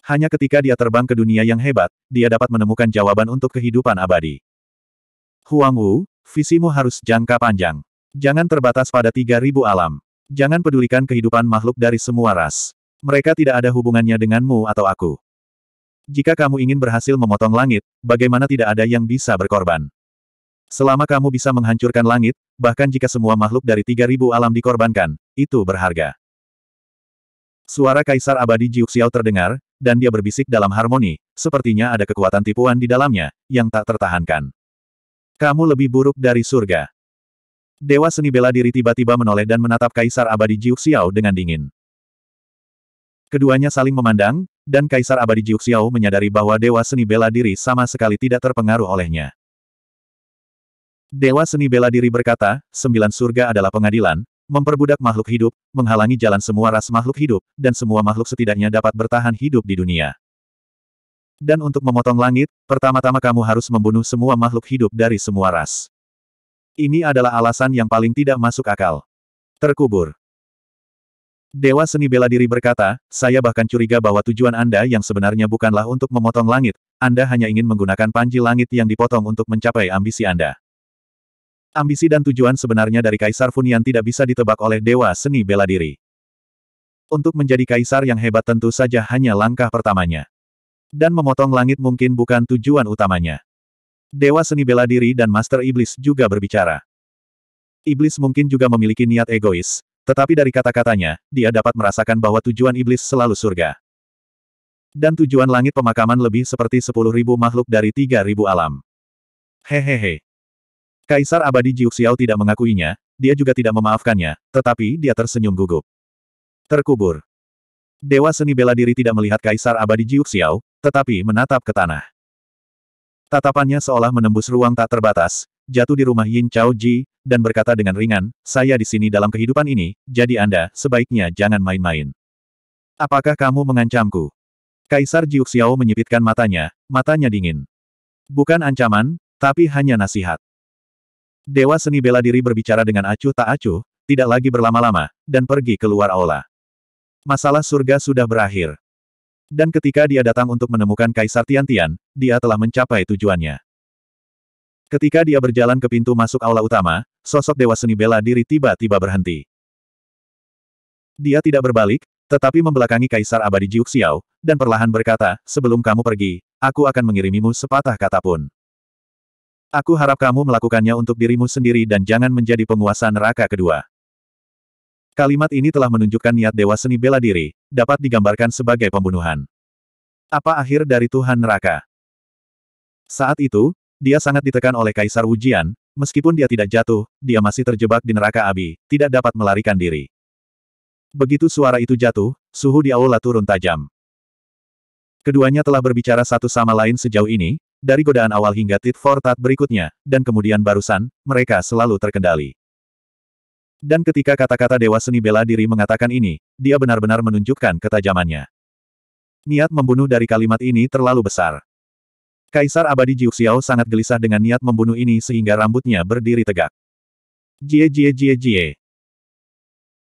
Hanya ketika dia terbang ke dunia yang hebat, dia dapat menemukan jawaban untuk kehidupan abadi. Huang Wu, visimu harus jangka panjang. Jangan terbatas pada 3000 alam. Jangan pedulikan kehidupan makhluk dari semua ras. Mereka tidak ada hubungannya denganmu atau aku. Jika kamu ingin berhasil memotong langit, bagaimana tidak ada yang bisa berkorban? Selama kamu bisa menghancurkan langit, bahkan jika semua makhluk dari 3000 alam dikorbankan, itu berharga. Suara Kaisar Abadi Jiuxiao terdengar, dan dia berbisik dalam harmoni, sepertinya ada kekuatan tipuan di dalamnya, yang tak tertahankan. Kamu lebih buruk dari surga. Dewa seni bela diri tiba-tiba menoleh dan menatap Kaisar Abadi Jiuxiao dengan dingin. Keduanya saling memandang, dan Kaisar Abadi Jiuxiao menyadari bahwa Dewa Seni Bela Diri sama sekali tidak terpengaruh olehnya. Dewa seni bela diri berkata, sembilan surga adalah pengadilan, memperbudak makhluk hidup, menghalangi jalan semua ras makhluk hidup, dan semua makhluk setidaknya dapat bertahan hidup di dunia. Dan untuk memotong langit, pertama-tama kamu harus membunuh semua makhluk hidup dari semua ras. Ini adalah alasan yang paling tidak masuk akal. Terkubur. Dewa seni bela diri berkata, saya bahkan curiga bahwa tujuan Anda yang sebenarnya bukanlah untuk memotong langit, Anda hanya ingin menggunakan panji langit yang dipotong untuk mencapai ambisi Anda. Ambisi dan tujuan sebenarnya dari Kaisar Funian tidak bisa ditebak oleh Dewa Seni Bela Diri. Untuk menjadi kaisar yang hebat tentu saja hanya langkah pertamanya. Dan memotong langit mungkin bukan tujuan utamanya. Dewa Seni Bela Diri dan Master Iblis juga berbicara. Iblis mungkin juga memiliki niat egois, tetapi dari kata-katanya, dia dapat merasakan bahwa tujuan Iblis selalu surga. Dan tujuan langit pemakaman lebih seperti 10.000 makhluk dari 3.000 alam. Hehehe. Kaisar abadi Jiuxiao tidak mengakuinya, dia juga tidak memaafkannya, tetapi dia tersenyum gugup. Terkubur. Dewa seni bela diri tidak melihat Kaisar abadi Jiuxiao, tetapi menatap ke tanah. Tatapannya seolah menembus ruang tak terbatas, jatuh di rumah Yin Chao Ji, dan berkata dengan ringan, saya di sini dalam kehidupan ini, jadi Anda, sebaiknya jangan main-main. Apakah kamu mengancamku? Kaisar Jiuxiao menyipitkan matanya, matanya dingin. Bukan ancaman, tapi hanya nasihat. Dewa seni bela diri berbicara dengan acuh tak acuh, tidak lagi berlama-lama, dan pergi keluar aula. Masalah surga sudah berakhir. Dan ketika dia datang untuk menemukan Kaisar Tian Tian, dia telah mencapai tujuannya. Ketika dia berjalan ke pintu masuk aula utama, sosok Dewa Seni Bela Diri tiba-tiba berhenti. Dia tidak berbalik, tetapi membelakangi Kaisar Abadi Jiuxiao, dan perlahan berkata, sebelum kamu pergi, aku akan mengirimimu sepatah kata pun. Aku harap kamu melakukannya untuk dirimu sendiri dan jangan menjadi penguasa neraka kedua. Kalimat ini telah menunjukkan niat Dewa Seni Bela Diri, dapat digambarkan sebagai pembunuhan. Apa akhir dari Tuhan neraka? Saat itu, dia sangat ditekan oleh Kaisar Wujian, meskipun dia tidak jatuh, dia masih terjebak di neraka Abi, tidak dapat melarikan diri. Begitu suara itu jatuh, suhu di aula turun tajam. Keduanya telah berbicara satu sama lain sejauh ini, dari godaan awal hingga tit for tat berikutnya, dan kemudian barusan, mereka selalu terkendali. Dan ketika kata-kata Dewa Seni Bela Diri mengatakan ini, dia benar-benar menunjukkan ketajamannya. Niat membunuh dari kalimat ini terlalu besar. Kaisar Abadi Xiao sangat gelisah dengan niat membunuh ini sehingga rambutnya berdiri tegak. Jie jie jie jie.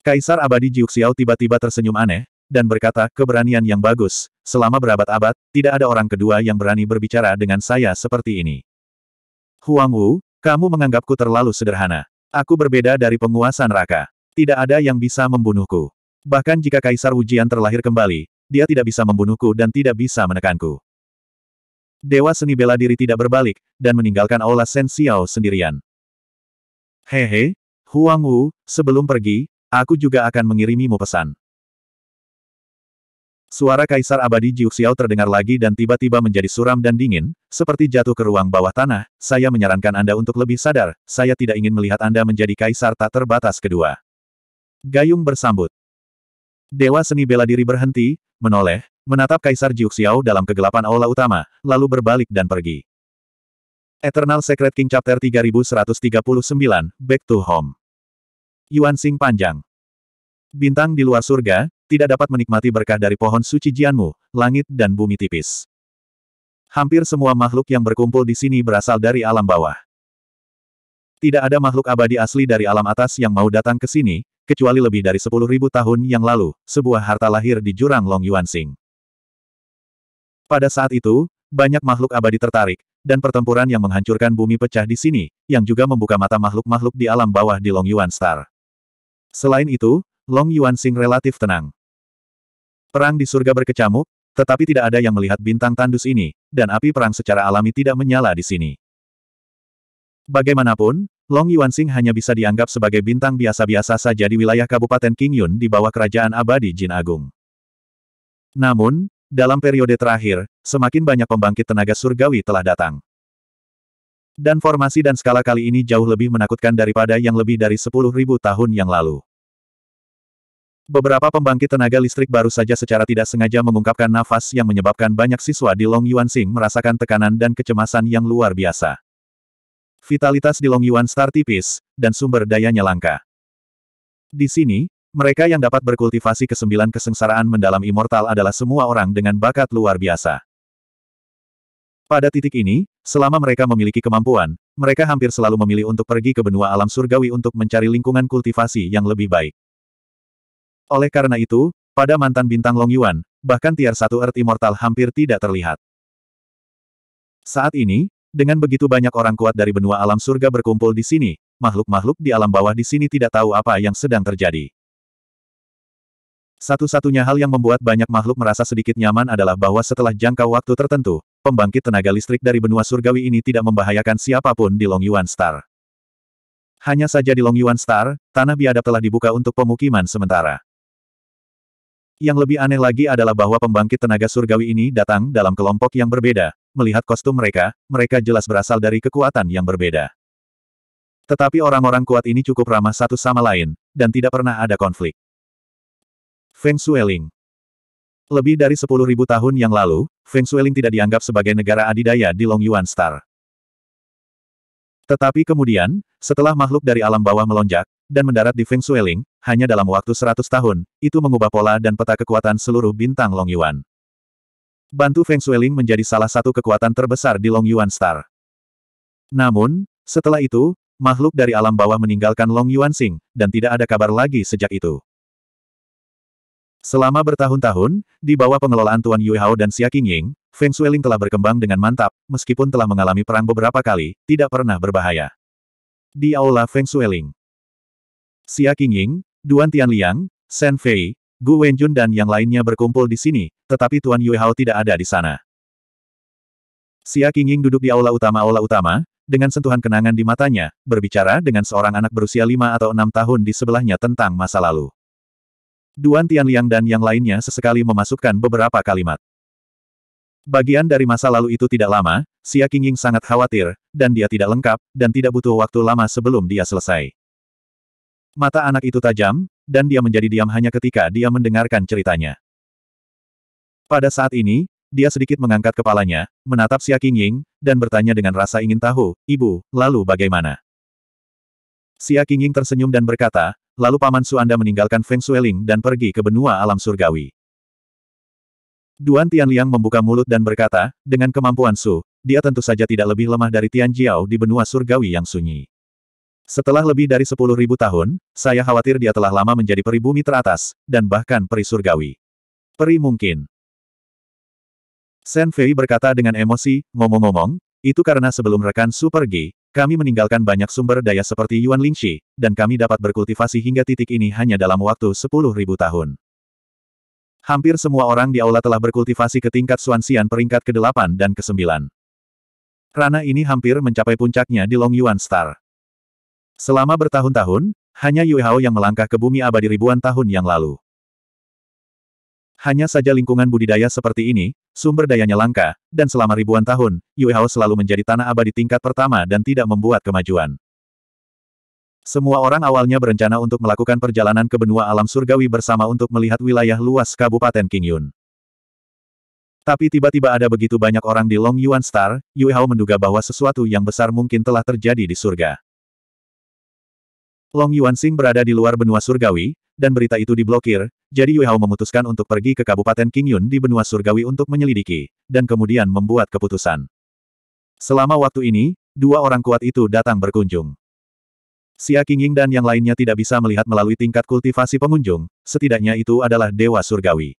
Kaisar Abadi Xiao tiba-tiba tersenyum aneh, dan berkata, keberanian yang bagus, Selama berabad-abad, tidak ada orang kedua yang berani berbicara dengan saya seperti ini. Huang Wu, kamu menganggapku terlalu sederhana. Aku berbeda dari penguasa neraka. Tidak ada yang bisa membunuhku. Bahkan jika Kaisar Wujian terlahir kembali, dia tidak bisa membunuhku dan tidak bisa menekanku. Dewa seni bela diri tidak berbalik, dan meninggalkan Aula Sen Xiao sendirian. Hehe, Huang Wu, sebelum pergi, aku juga akan mengirimimu pesan. Suara Kaisar Abadi Jiu Xiao terdengar lagi dan tiba-tiba menjadi suram dan dingin, seperti jatuh ke ruang bawah tanah, saya menyarankan Anda untuk lebih sadar, saya tidak ingin melihat Anda menjadi Kaisar tak terbatas kedua. Gayung bersambut. Dewa seni bela diri berhenti, menoleh, menatap Kaisar Jiu Xiao dalam kegelapan aula utama, lalu berbalik dan pergi. Eternal Secret King Chapter 3139, Back to Home. Yuan Xing panjang. Bintang di luar surga, tidak dapat menikmati berkah dari pohon suci Jianmu, langit dan bumi tipis. Hampir semua makhluk yang berkumpul di sini berasal dari alam bawah. Tidak ada makhluk abadi asli dari alam atas yang mau datang ke sini, kecuali lebih dari 10.000 tahun yang lalu, sebuah harta lahir di jurang Long Yuan Sing. Pada saat itu, banyak makhluk abadi tertarik, dan pertempuran yang menghancurkan bumi pecah di sini, yang juga membuka mata makhluk-makhluk di alam bawah di Long Yuan Star. Selain itu, Long Yuan Yuanxing relatif tenang. Perang di surga berkecamuk, tetapi tidak ada yang melihat bintang tandus ini, dan api perang secara alami tidak menyala di sini. Bagaimanapun, Long Yuan Yuanxing hanya bisa dianggap sebagai bintang biasa-biasa saja di wilayah Kabupaten King Yun di bawah Kerajaan Abadi Jin Agung. Namun, dalam periode terakhir, semakin banyak pembangkit tenaga surgawi telah datang. Dan formasi dan skala kali ini jauh lebih menakutkan daripada yang lebih dari 10.000 tahun yang lalu. Beberapa pembangkit tenaga listrik baru saja secara tidak sengaja mengungkapkan nafas yang menyebabkan banyak siswa di Long Yuan Sing merasakan tekanan dan kecemasan yang luar biasa. Vitalitas di Long Yuan Star tipis, dan sumber dayanya langka. Di sini, mereka yang dapat berkultivasi kesembilan kesengsaraan mendalam immortal adalah semua orang dengan bakat luar biasa. Pada titik ini, selama mereka memiliki kemampuan, mereka hampir selalu memilih untuk pergi ke benua alam surgawi untuk mencari lingkungan kultivasi yang lebih baik. Oleh karena itu, pada mantan bintang Long Yuan, bahkan tiar satu Earth Immortal hampir tidak terlihat. Saat ini, dengan begitu banyak orang kuat dari benua alam surga berkumpul di sini, makhluk-makhluk di alam bawah di sini tidak tahu apa yang sedang terjadi. Satu-satunya hal yang membuat banyak makhluk merasa sedikit nyaman adalah bahwa setelah jangka waktu tertentu, pembangkit tenaga listrik dari benua surgawi ini tidak membahayakan siapapun di Long Yuan Star. Hanya saja di Long Yuan Star, tanah biadab telah dibuka untuk pemukiman sementara. Yang lebih aneh lagi adalah bahwa pembangkit tenaga surgawi ini datang dalam kelompok yang berbeda. Melihat kostum mereka, mereka jelas berasal dari kekuatan yang berbeda. Tetapi orang-orang kuat ini cukup ramah satu sama lain, dan tidak pernah ada konflik. Feng Shuiling Lebih dari 10.000 tahun yang lalu, Feng Shuiling tidak dianggap sebagai negara adidaya di Long Yuan Star. Tetapi kemudian, setelah makhluk dari alam bawah melonjak, dan mendarat di Feng Shueling, hanya dalam waktu 100 tahun, itu mengubah pola dan peta kekuatan seluruh bintang Long Yuan. Bantu Feng Shueling menjadi salah satu kekuatan terbesar di Long Yuan Star. Namun, setelah itu, makhluk dari alam bawah meninggalkan Long Yuan Sing, dan tidak ada kabar lagi sejak itu. Selama bertahun-tahun, di bawah pengelolaan Tuan Yue Hao dan Xia Qingying, Feng Shueling telah berkembang dengan mantap, meskipun telah mengalami perang beberapa kali, tidak pernah berbahaya. Di Aula Feng Shueling Xia Qingying, Duan Tianliang, Shen Fei, Gu Wenjun dan yang lainnya berkumpul di sini, tetapi Tuan Hao tidak ada di sana. Xia Qingying duduk di aula utama-aula utama, dengan sentuhan kenangan di matanya, berbicara dengan seorang anak berusia lima atau enam tahun di sebelahnya tentang masa lalu. Duan Tianliang dan yang lainnya sesekali memasukkan beberapa kalimat. Bagian dari masa lalu itu tidak lama, Xia Qingying sangat khawatir, dan dia tidak lengkap, dan tidak butuh waktu lama sebelum dia selesai. Mata anak itu tajam, dan dia menjadi diam hanya ketika dia mendengarkan ceritanya. Pada saat ini, dia sedikit mengangkat kepalanya, menatap Xia Qingying, dan bertanya dengan rasa ingin tahu, Ibu, lalu bagaimana? Xia Qingying tersenyum dan berkata, lalu Paman Su Anda meninggalkan Feng Shuiling dan pergi ke benua alam surgawi. Duan Tianliang membuka mulut dan berkata, dengan kemampuan Su, dia tentu saja tidak lebih lemah dari Tian Jiao di benua surgawi yang sunyi. Setelah lebih dari sepuluh ribu tahun, saya khawatir dia telah lama menjadi peri bumi teratas, dan bahkan peri surgawi. Peri mungkin. Sen Fei berkata dengan emosi, ngomong-ngomong, itu karena sebelum rekan Su pergi, kami meninggalkan banyak sumber daya seperti Yuan Lingxi, dan kami dapat berkultivasi hingga titik ini hanya dalam waktu sepuluh ribu tahun. Hampir semua orang di aula telah berkultivasi ke tingkat Suansian peringkat ke-8 dan ke-9. Rana ini hampir mencapai puncaknya di Long Yuan Star. Selama bertahun-tahun, hanya Yue Hao yang melangkah ke bumi abadi ribuan tahun yang lalu. Hanya saja lingkungan budidaya seperti ini, sumber dayanya langka, dan selama ribuan tahun, Yue Hao selalu menjadi tanah abadi tingkat pertama dan tidak membuat kemajuan. Semua orang awalnya berencana untuk melakukan perjalanan ke benua alam surgawi bersama untuk melihat wilayah luas Kabupaten Qingyun. Tapi tiba-tiba ada begitu banyak orang di Long Yuan Star, Yue Hao menduga bahwa sesuatu yang besar mungkin telah terjadi di surga. Long Yuan Yuanxing berada di luar benua surgawi, dan berita itu diblokir, jadi Yue memutuskan untuk pergi ke Kabupaten King Yun di benua surgawi untuk menyelidiki, dan kemudian membuat keputusan. Selama waktu ini, dua orang kuat itu datang berkunjung. Xia Ying dan yang lainnya tidak bisa melihat melalui tingkat kultivasi pengunjung, setidaknya itu adalah Dewa Surgawi.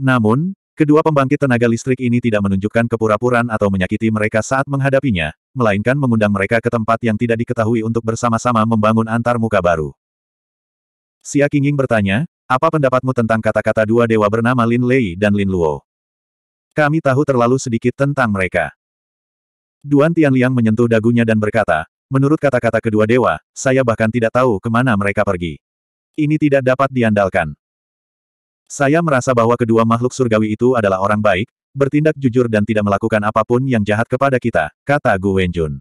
Namun, Kedua pembangkit tenaga listrik ini tidak menunjukkan kepura puraan atau menyakiti mereka saat menghadapinya, melainkan mengundang mereka ke tempat yang tidak diketahui untuk bersama-sama membangun antarmuka baru. Xia Qingying bertanya, apa pendapatmu tentang kata-kata dua dewa bernama Lin Lei dan Lin Luo? Kami tahu terlalu sedikit tentang mereka. Duan Tianliang menyentuh dagunya dan berkata, menurut kata-kata kedua dewa, saya bahkan tidak tahu kemana mereka pergi. Ini tidak dapat diandalkan. Saya merasa bahwa kedua makhluk surgawi itu adalah orang baik, bertindak jujur dan tidak melakukan apapun yang jahat kepada kita, kata Gu Wenjun.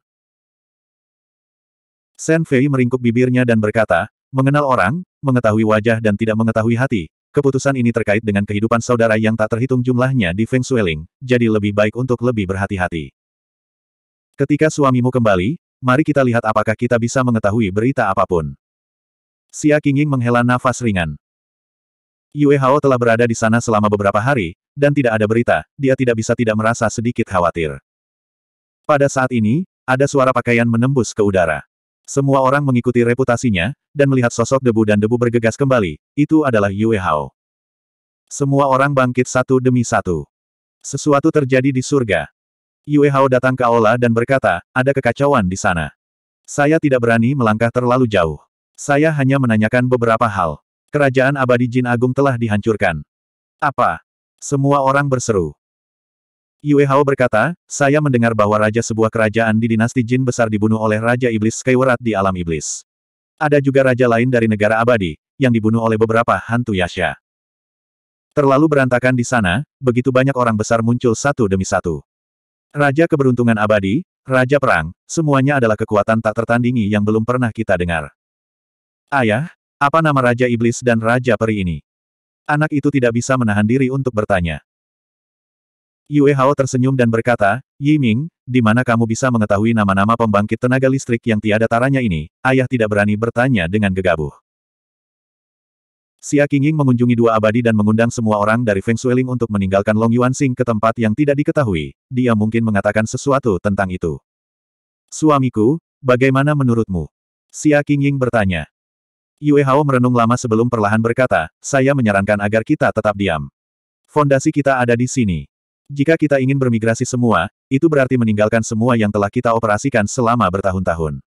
Shen Fei meringkuk bibirnya dan berkata, mengenal orang, mengetahui wajah dan tidak mengetahui hati, keputusan ini terkait dengan kehidupan saudara yang tak terhitung jumlahnya di Feng Shuiling, jadi lebih baik untuk lebih berhati-hati. Ketika suamimu kembali, mari kita lihat apakah kita bisa mengetahui berita apapun. Xia Qingying menghela nafas ringan. Yue Hao telah berada di sana selama beberapa hari, dan tidak ada berita, dia tidak bisa tidak merasa sedikit khawatir. Pada saat ini, ada suara pakaian menembus ke udara. Semua orang mengikuti reputasinya, dan melihat sosok debu dan debu bergegas kembali, itu adalah Yue Hao. Semua orang bangkit satu demi satu. Sesuatu terjadi di surga. Yue Hao datang ke aula dan berkata, ada kekacauan di sana. Saya tidak berani melangkah terlalu jauh. Saya hanya menanyakan beberapa hal. Kerajaan abadi Jin Agung telah dihancurkan. Apa? Semua orang berseru. Yue Hao berkata, saya mendengar bahwa raja sebuah kerajaan di dinasti Jin besar dibunuh oleh Raja Iblis Skyward di alam iblis. Ada juga raja lain dari negara abadi, yang dibunuh oleh beberapa hantu Yasha. Terlalu berantakan di sana, begitu banyak orang besar muncul satu demi satu. Raja keberuntungan abadi, Raja Perang, semuanya adalah kekuatan tak tertandingi yang belum pernah kita dengar. Ayah, apa nama Raja Iblis dan Raja Peri ini? Anak itu tidak bisa menahan diri untuk bertanya. Yue Hao tersenyum dan berkata, Yiming, di mana kamu bisa mengetahui nama-nama pembangkit tenaga listrik yang tiada taranya ini? Ayah tidak berani bertanya dengan gegabah. Xia Qingying mengunjungi dua abadi dan mengundang semua orang dari Feng Shuiling untuk meninggalkan Long Yuan Xing ke tempat yang tidak diketahui. Dia mungkin mengatakan sesuatu tentang itu. Suamiku, bagaimana menurutmu? Xia Qingying bertanya. Yue Hao merenung lama sebelum perlahan berkata, saya menyarankan agar kita tetap diam. Fondasi kita ada di sini. Jika kita ingin bermigrasi semua, itu berarti meninggalkan semua yang telah kita operasikan selama bertahun-tahun.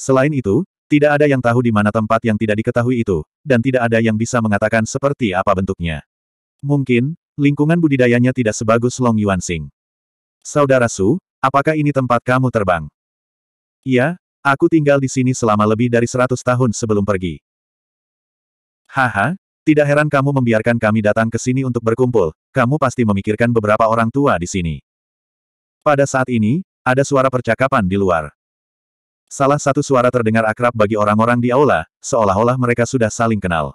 Selain itu, tidak ada yang tahu di mana tempat yang tidak diketahui itu, dan tidak ada yang bisa mengatakan seperti apa bentuknya. Mungkin, lingkungan budidayanya tidak sebagus Long Yuan Sing. Saudara Su, apakah ini tempat kamu terbang? Iya, Aku tinggal di sini selama lebih dari seratus tahun sebelum pergi. Haha, tidak heran kamu membiarkan kami datang ke sini untuk berkumpul, kamu pasti memikirkan beberapa orang tua di sini. Pada saat ini, ada suara percakapan di luar. Salah satu suara terdengar akrab bagi orang-orang di aula, seolah-olah mereka sudah saling kenal.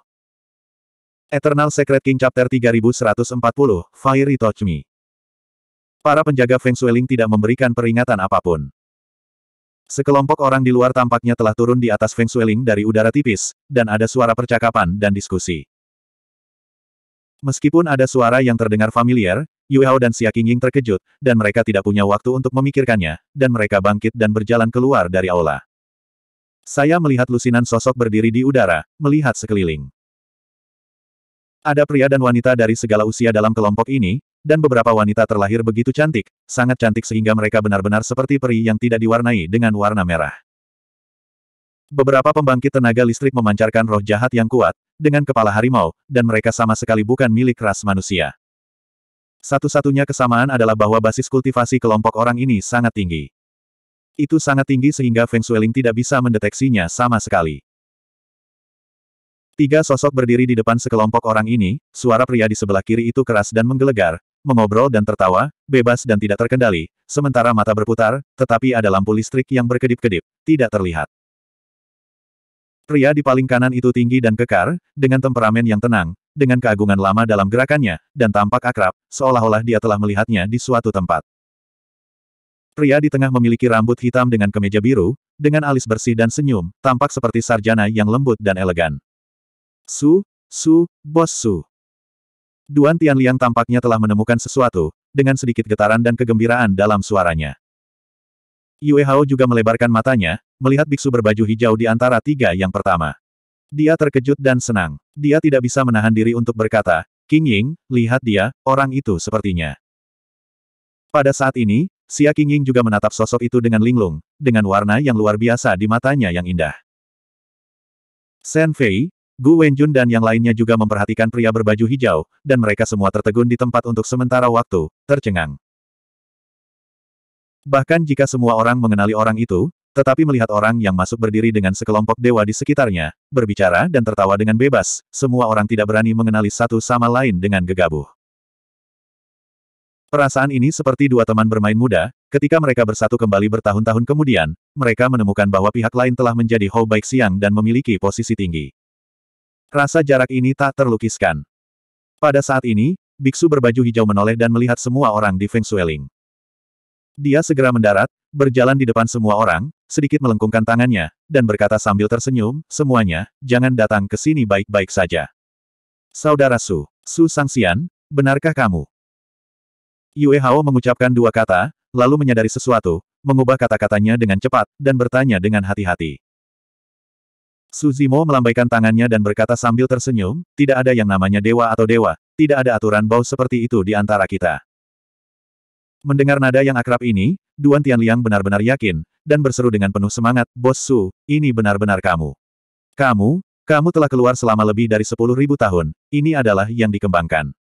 Eternal Secret King Chapter 3140, Fire Me. Para penjaga Feng Shuiling tidak memberikan peringatan apapun. Sekelompok orang di luar tampaknya telah turun di atas Feng Shuiling dari udara tipis, dan ada suara percakapan dan diskusi. Meskipun ada suara yang terdengar familiar, Hao dan Xia Qingying terkejut, dan mereka tidak punya waktu untuk memikirkannya, dan mereka bangkit dan berjalan keluar dari aula. Saya melihat lusinan sosok berdiri di udara, melihat sekeliling. Ada pria dan wanita dari segala usia dalam kelompok ini, dan beberapa wanita terlahir begitu cantik, sangat cantik sehingga mereka benar-benar seperti peri yang tidak diwarnai dengan warna merah. Beberapa pembangkit tenaga listrik memancarkan roh jahat yang kuat, dengan kepala harimau, dan mereka sama sekali bukan milik ras manusia. Satu-satunya kesamaan adalah bahwa basis kultivasi kelompok orang ini sangat tinggi. Itu sangat tinggi sehingga Feng Shuiling tidak bisa mendeteksinya sama sekali. Tiga sosok berdiri di depan sekelompok orang ini, suara pria di sebelah kiri itu keras dan menggelegar, mengobrol dan tertawa, bebas dan tidak terkendali, sementara mata berputar, tetapi ada lampu listrik yang berkedip-kedip, tidak terlihat. Pria di paling kanan itu tinggi dan kekar, dengan temperamen yang tenang, dengan keagungan lama dalam gerakannya, dan tampak akrab, seolah-olah dia telah melihatnya di suatu tempat. Pria di tengah memiliki rambut hitam dengan kemeja biru, dengan alis bersih dan senyum, tampak seperti sarjana yang lembut dan elegan. Su, Su, Bos Su. Duan Tianliang tampaknya telah menemukan sesuatu, dengan sedikit getaran dan kegembiraan dalam suaranya. Yue Hao juga melebarkan matanya, melihat biksu berbaju hijau di antara tiga yang pertama. Dia terkejut dan senang. Dia tidak bisa menahan diri untuk berkata, King Ying, lihat dia, orang itu sepertinya. Pada saat ini, Xia King Ying juga menatap sosok itu dengan linglung, dengan warna yang luar biasa di matanya yang indah. Sen Fei, Gu Wenjun dan yang lainnya juga memperhatikan pria berbaju hijau, dan mereka semua tertegun di tempat untuk sementara waktu, tercengang. Bahkan jika semua orang mengenali orang itu, tetapi melihat orang yang masuk berdiri dengan sekelompok dewa di sekitarnya, berbicara dan tertawa dengan bebas, semua orang tidak berani mengenali satu sama lain dengan gegabah. Perasaan ini seperti dua teman bermain muda, ketika mereka bersatu kembali bertahun-tahun kemudian, mereka menemukan bahwa pihak lain telah menjadi Hou Baik Siang dan memiliki posisi tinggi. Rasa jarak ini tak terlukiskan. Pada saat ini, biksu berbaju hijau menoleh dan melihat semua orang di Feng Shueling. Dia segera mendarat, berjalan di depan semua orang, sedikit melengkungkan tangannya, dan berkata sambil tersenyum, semuanya, jangan datang ke sini baik-baik saja. Saudara Su, Su Sangsian, benarkah kamu? Yue Hao mengucapkan dua kata, lalu menyadari sesuatu, mengubah kata-katanya dengan cepat, dan bertanya dengan hati-hati. Suzimo melambaikan tangannya dan berkata sambil tersenyum, tidak ada yang namanya dewa atau dewa, tidak ada aturan bau seperti itu di antara kita. Mendengar nada yang akrab ini, Duan Tianliang benar-benar yakin, dan berseru dengan penuh semangat, Bos Su, ini benar-benar kamu. Kamu, kamu telah keluar selama lebih dari sepuluh ribu tahun, ini adalah yang dikembangkan.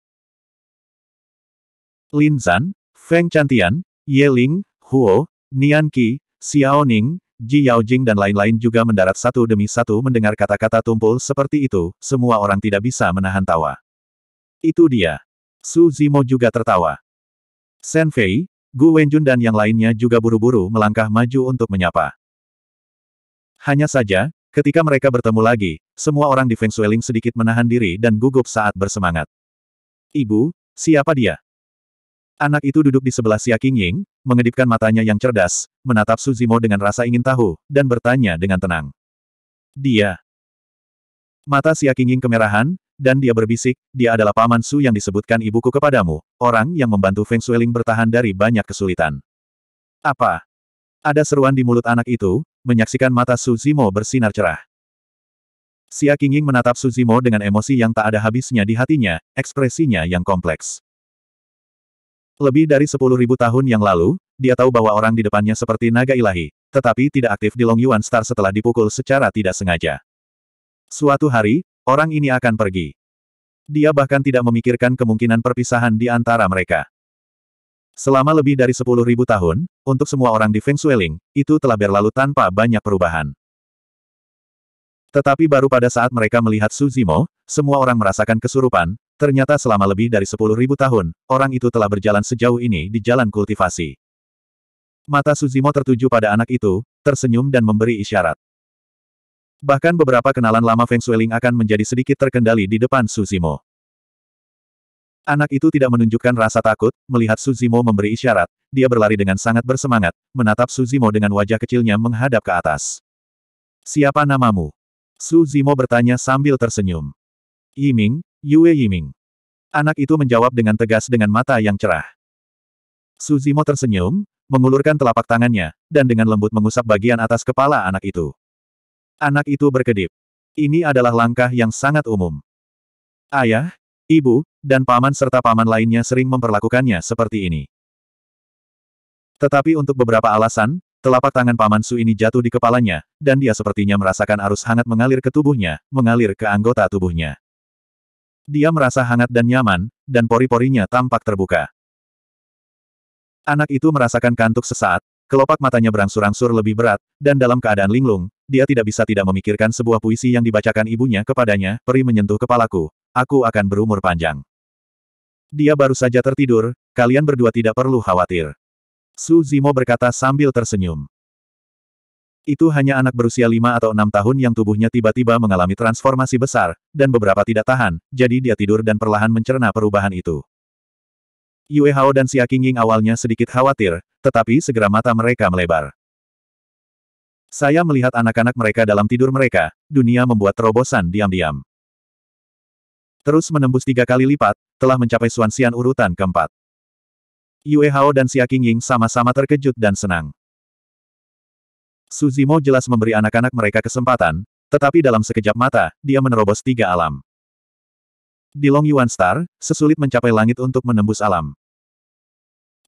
Lin Zan, Feng Chantian, Ye Ling, Huo, Nian Qi, Xiaoning. Ji Yaojing dan lain-lain juga mendarat satu demi satu mendengar kata-kata tumpul seperti itu, semua orang tidak bisa menahan tawa. Itu dia. Su Zimo juga tertawa. Shen Fei, Gu Wenjun dan yang lainnya juga buru-buru melangkah maju untuk menyapa. Hanya saja, ketika mereka bertemu lagi, semua orang di Feng Shuiling sedikit menahan diri dan gugup saat bersemangat. Ibu, siapa dia? Anak itu duduk di sebelah Xia Qingying, mengedipkan matanya yang cerdas, menatap Suzimo dengan rasa ingin tahu, dan bertanya dengan tenang. Dia. Mata Siakinging kemerahan, dan dia berbisik, dia adalah paman Su yang disebutkan ibuku kepadamu, orang yang membantu Feng Shuiling bertahan dari banyak kesulitan. Apa? Ada seruan di mulut anak itu, menyaksikan mata Su Zimo bersinar cerah. Si Akinging menatap Zimo dengan emosi yang tak ada habisnya di hatinya, ekspresinya yang kompleks. Lebih dari 10.000 tahun yang lalu, dia tahu bahwa orang di depannya seperti naga ilahi, tetapi tidak aktif di Long Yuan Star setelah dipukul secara tidak sengaja. Suatu hari, orang ini akan pergi. Dia bahkan tidak memikirkan kemungkinan perpisahan di antara mereka. Selama lebih dari 10.000 tahun, untuk semua orang di Feng Shuiling, itu telah berlalu tanpa banyak perubahan. Tetapi baru pada saat mereka melihat Suzimo, semua orang merasakan kesurupan, Ternyata selama lebih dari sepuluh ribu tahun, orang itu telah berjalan sejauh ini di jalan kultivasi. Mata Suzimo tertuju pada anak itu, tersenyum dan memberi isyarat. Bahkan beberapa kenalan lama Feng Shuiling akan menjadi sedikit terkendali di depan Suzimo. Anak itu tidak menunjukkan rasa takut, melihat Suzimo memberi isyarat, dia berlari dengan sangat bersemangat, menatap Suzimo dengan wajah kecilnya menghadap ke atas. Siapa namamu? Suzimo bertanya sambil tersenyum. Yiming, Yue Yiming. Anak itu menjawab dengan tegas dengan mata yang cerah. Suzimo tersenyum, mengulurkan telapak tangannya, dan dengan lembut mengusap bagian atas kepala anak itu. Anak itu berkedip. Ini adalah langkah yang sangat umum. Ayah, ibu, dan paman serta paman lainnya sering memperlakukannya seperti ini. Tetapi untuk beberapa alasan, telapak tangan paman Su ini jatuh di kepalanya, dan dia sepertinya merasakan arus hangat mengalir ke tubuhnya, mengalir ke anggota tubuhnya. Dia merasa hangat dan nyaman, dan pori-porinya tampak terbuka. Anak itu merasakan kantuk sesaat, kelopak matanya berangsur-angsur lebih berat, dan dalam keadaan linglung, dia tidak bisa tidak memikirkan sebuah puisi yang dibacakan ibunya kepadanya, peri menyentuh kepalaku, aku akan berumur panjang. Dia baru saja tertidur, kalian berdua tidak perlu khawatir. Su Zimo berkata sambil tersenyum. Itu hanya anak berusia lima atau enam tahun yang tubuhnya tiba-tiba mengalami transformasi besar, dan beberapa tidak tahan, jadi dia tidur dan perlahan mencerna perubahan itu. Yue Hao dan Xia Qingying awalnya sedikit khawatir, tetapi segera mata mereka melebar. Saya melihat anak-anak mereka dalam tidur mereka, dunia membuat terobosan diam-diam. Terus menembus tiga kali lipat, telah mencapai Suansian urutan keempat. Yue Hao dan Xia Qingying sama-sama terkejut dan senang. Suzimo jelas memberi anak-anak mereka kesempatan, tetapi dalam sekejap mata, dia menerobos tiga alam. Di Long Yuan Star, sesulit mencapai langit untuk menembus alam.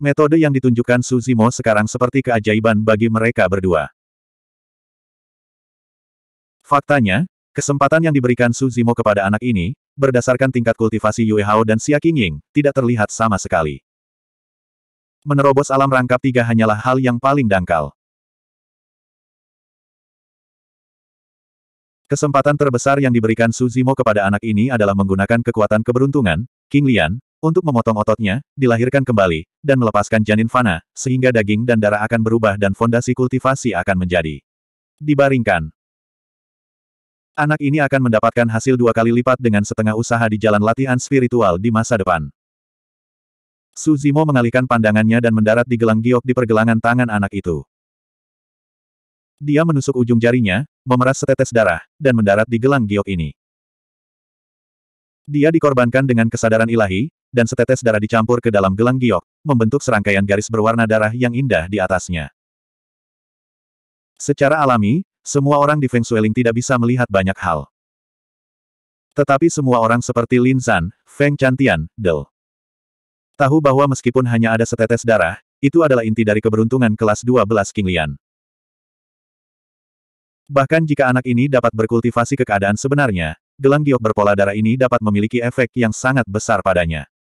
Metode yang ditunjukkan Suzimo sekarang seperti keajaiban bagi mereka berdua. Faktanya, kesempatan yang diberikan Suzimo kepada anak ini, berdasarkan tingkat kultivasi Yue Hao dan Xia Ying, tidak terlihat sama sekali. Menerobos alam rangkap tiga hanyalah hal yang paling dangkal. Kesempatan terbesar yang diberikan Suzimo kepada anak ini adalah menggunakan kekuatan keberuntungan, King Lian, untuk memotong ototnya, dilahirkan kembali, dan melepaskan janin fana, sehingga daging dan darah akan berubah dan fondasi kultivasi akan menjadi dibaringkan. Anak ini akan mendapatkan hasil dua kali lipat dengan setengah usaha di jalan latihan spiritual di masa depan. Suzimo mengalihkan pandangannya dan mendarat di gelang giok di pergelangan tangan anak itu. Dia menusuk ujung jarinya, memeras setetes darah, dan mendarat di gelang giok ini. Dia dikorbankan dengan kesadaran ilahi, dan setetes darah dicampur ke dalam gelang giok, membentuk serangkaian garis berwarna darah yang indah di atasnya. Secara alami, semua orang di Feng Shuiling tidak bisa melihat banyak hal. Tetapi semua orang seperti Lin Zan, Feng Chantian, Del. Tahu bahwa meskipun hanya ada setetes darah, itu adalah inti dari keberuntungan kelas 12 Lian. Bahkan jika anak ini dapat berkultivasi ke keadaan sebenarnya, gelang giok berpola darah ini dapat memiliki efek yang sangat besar padanya.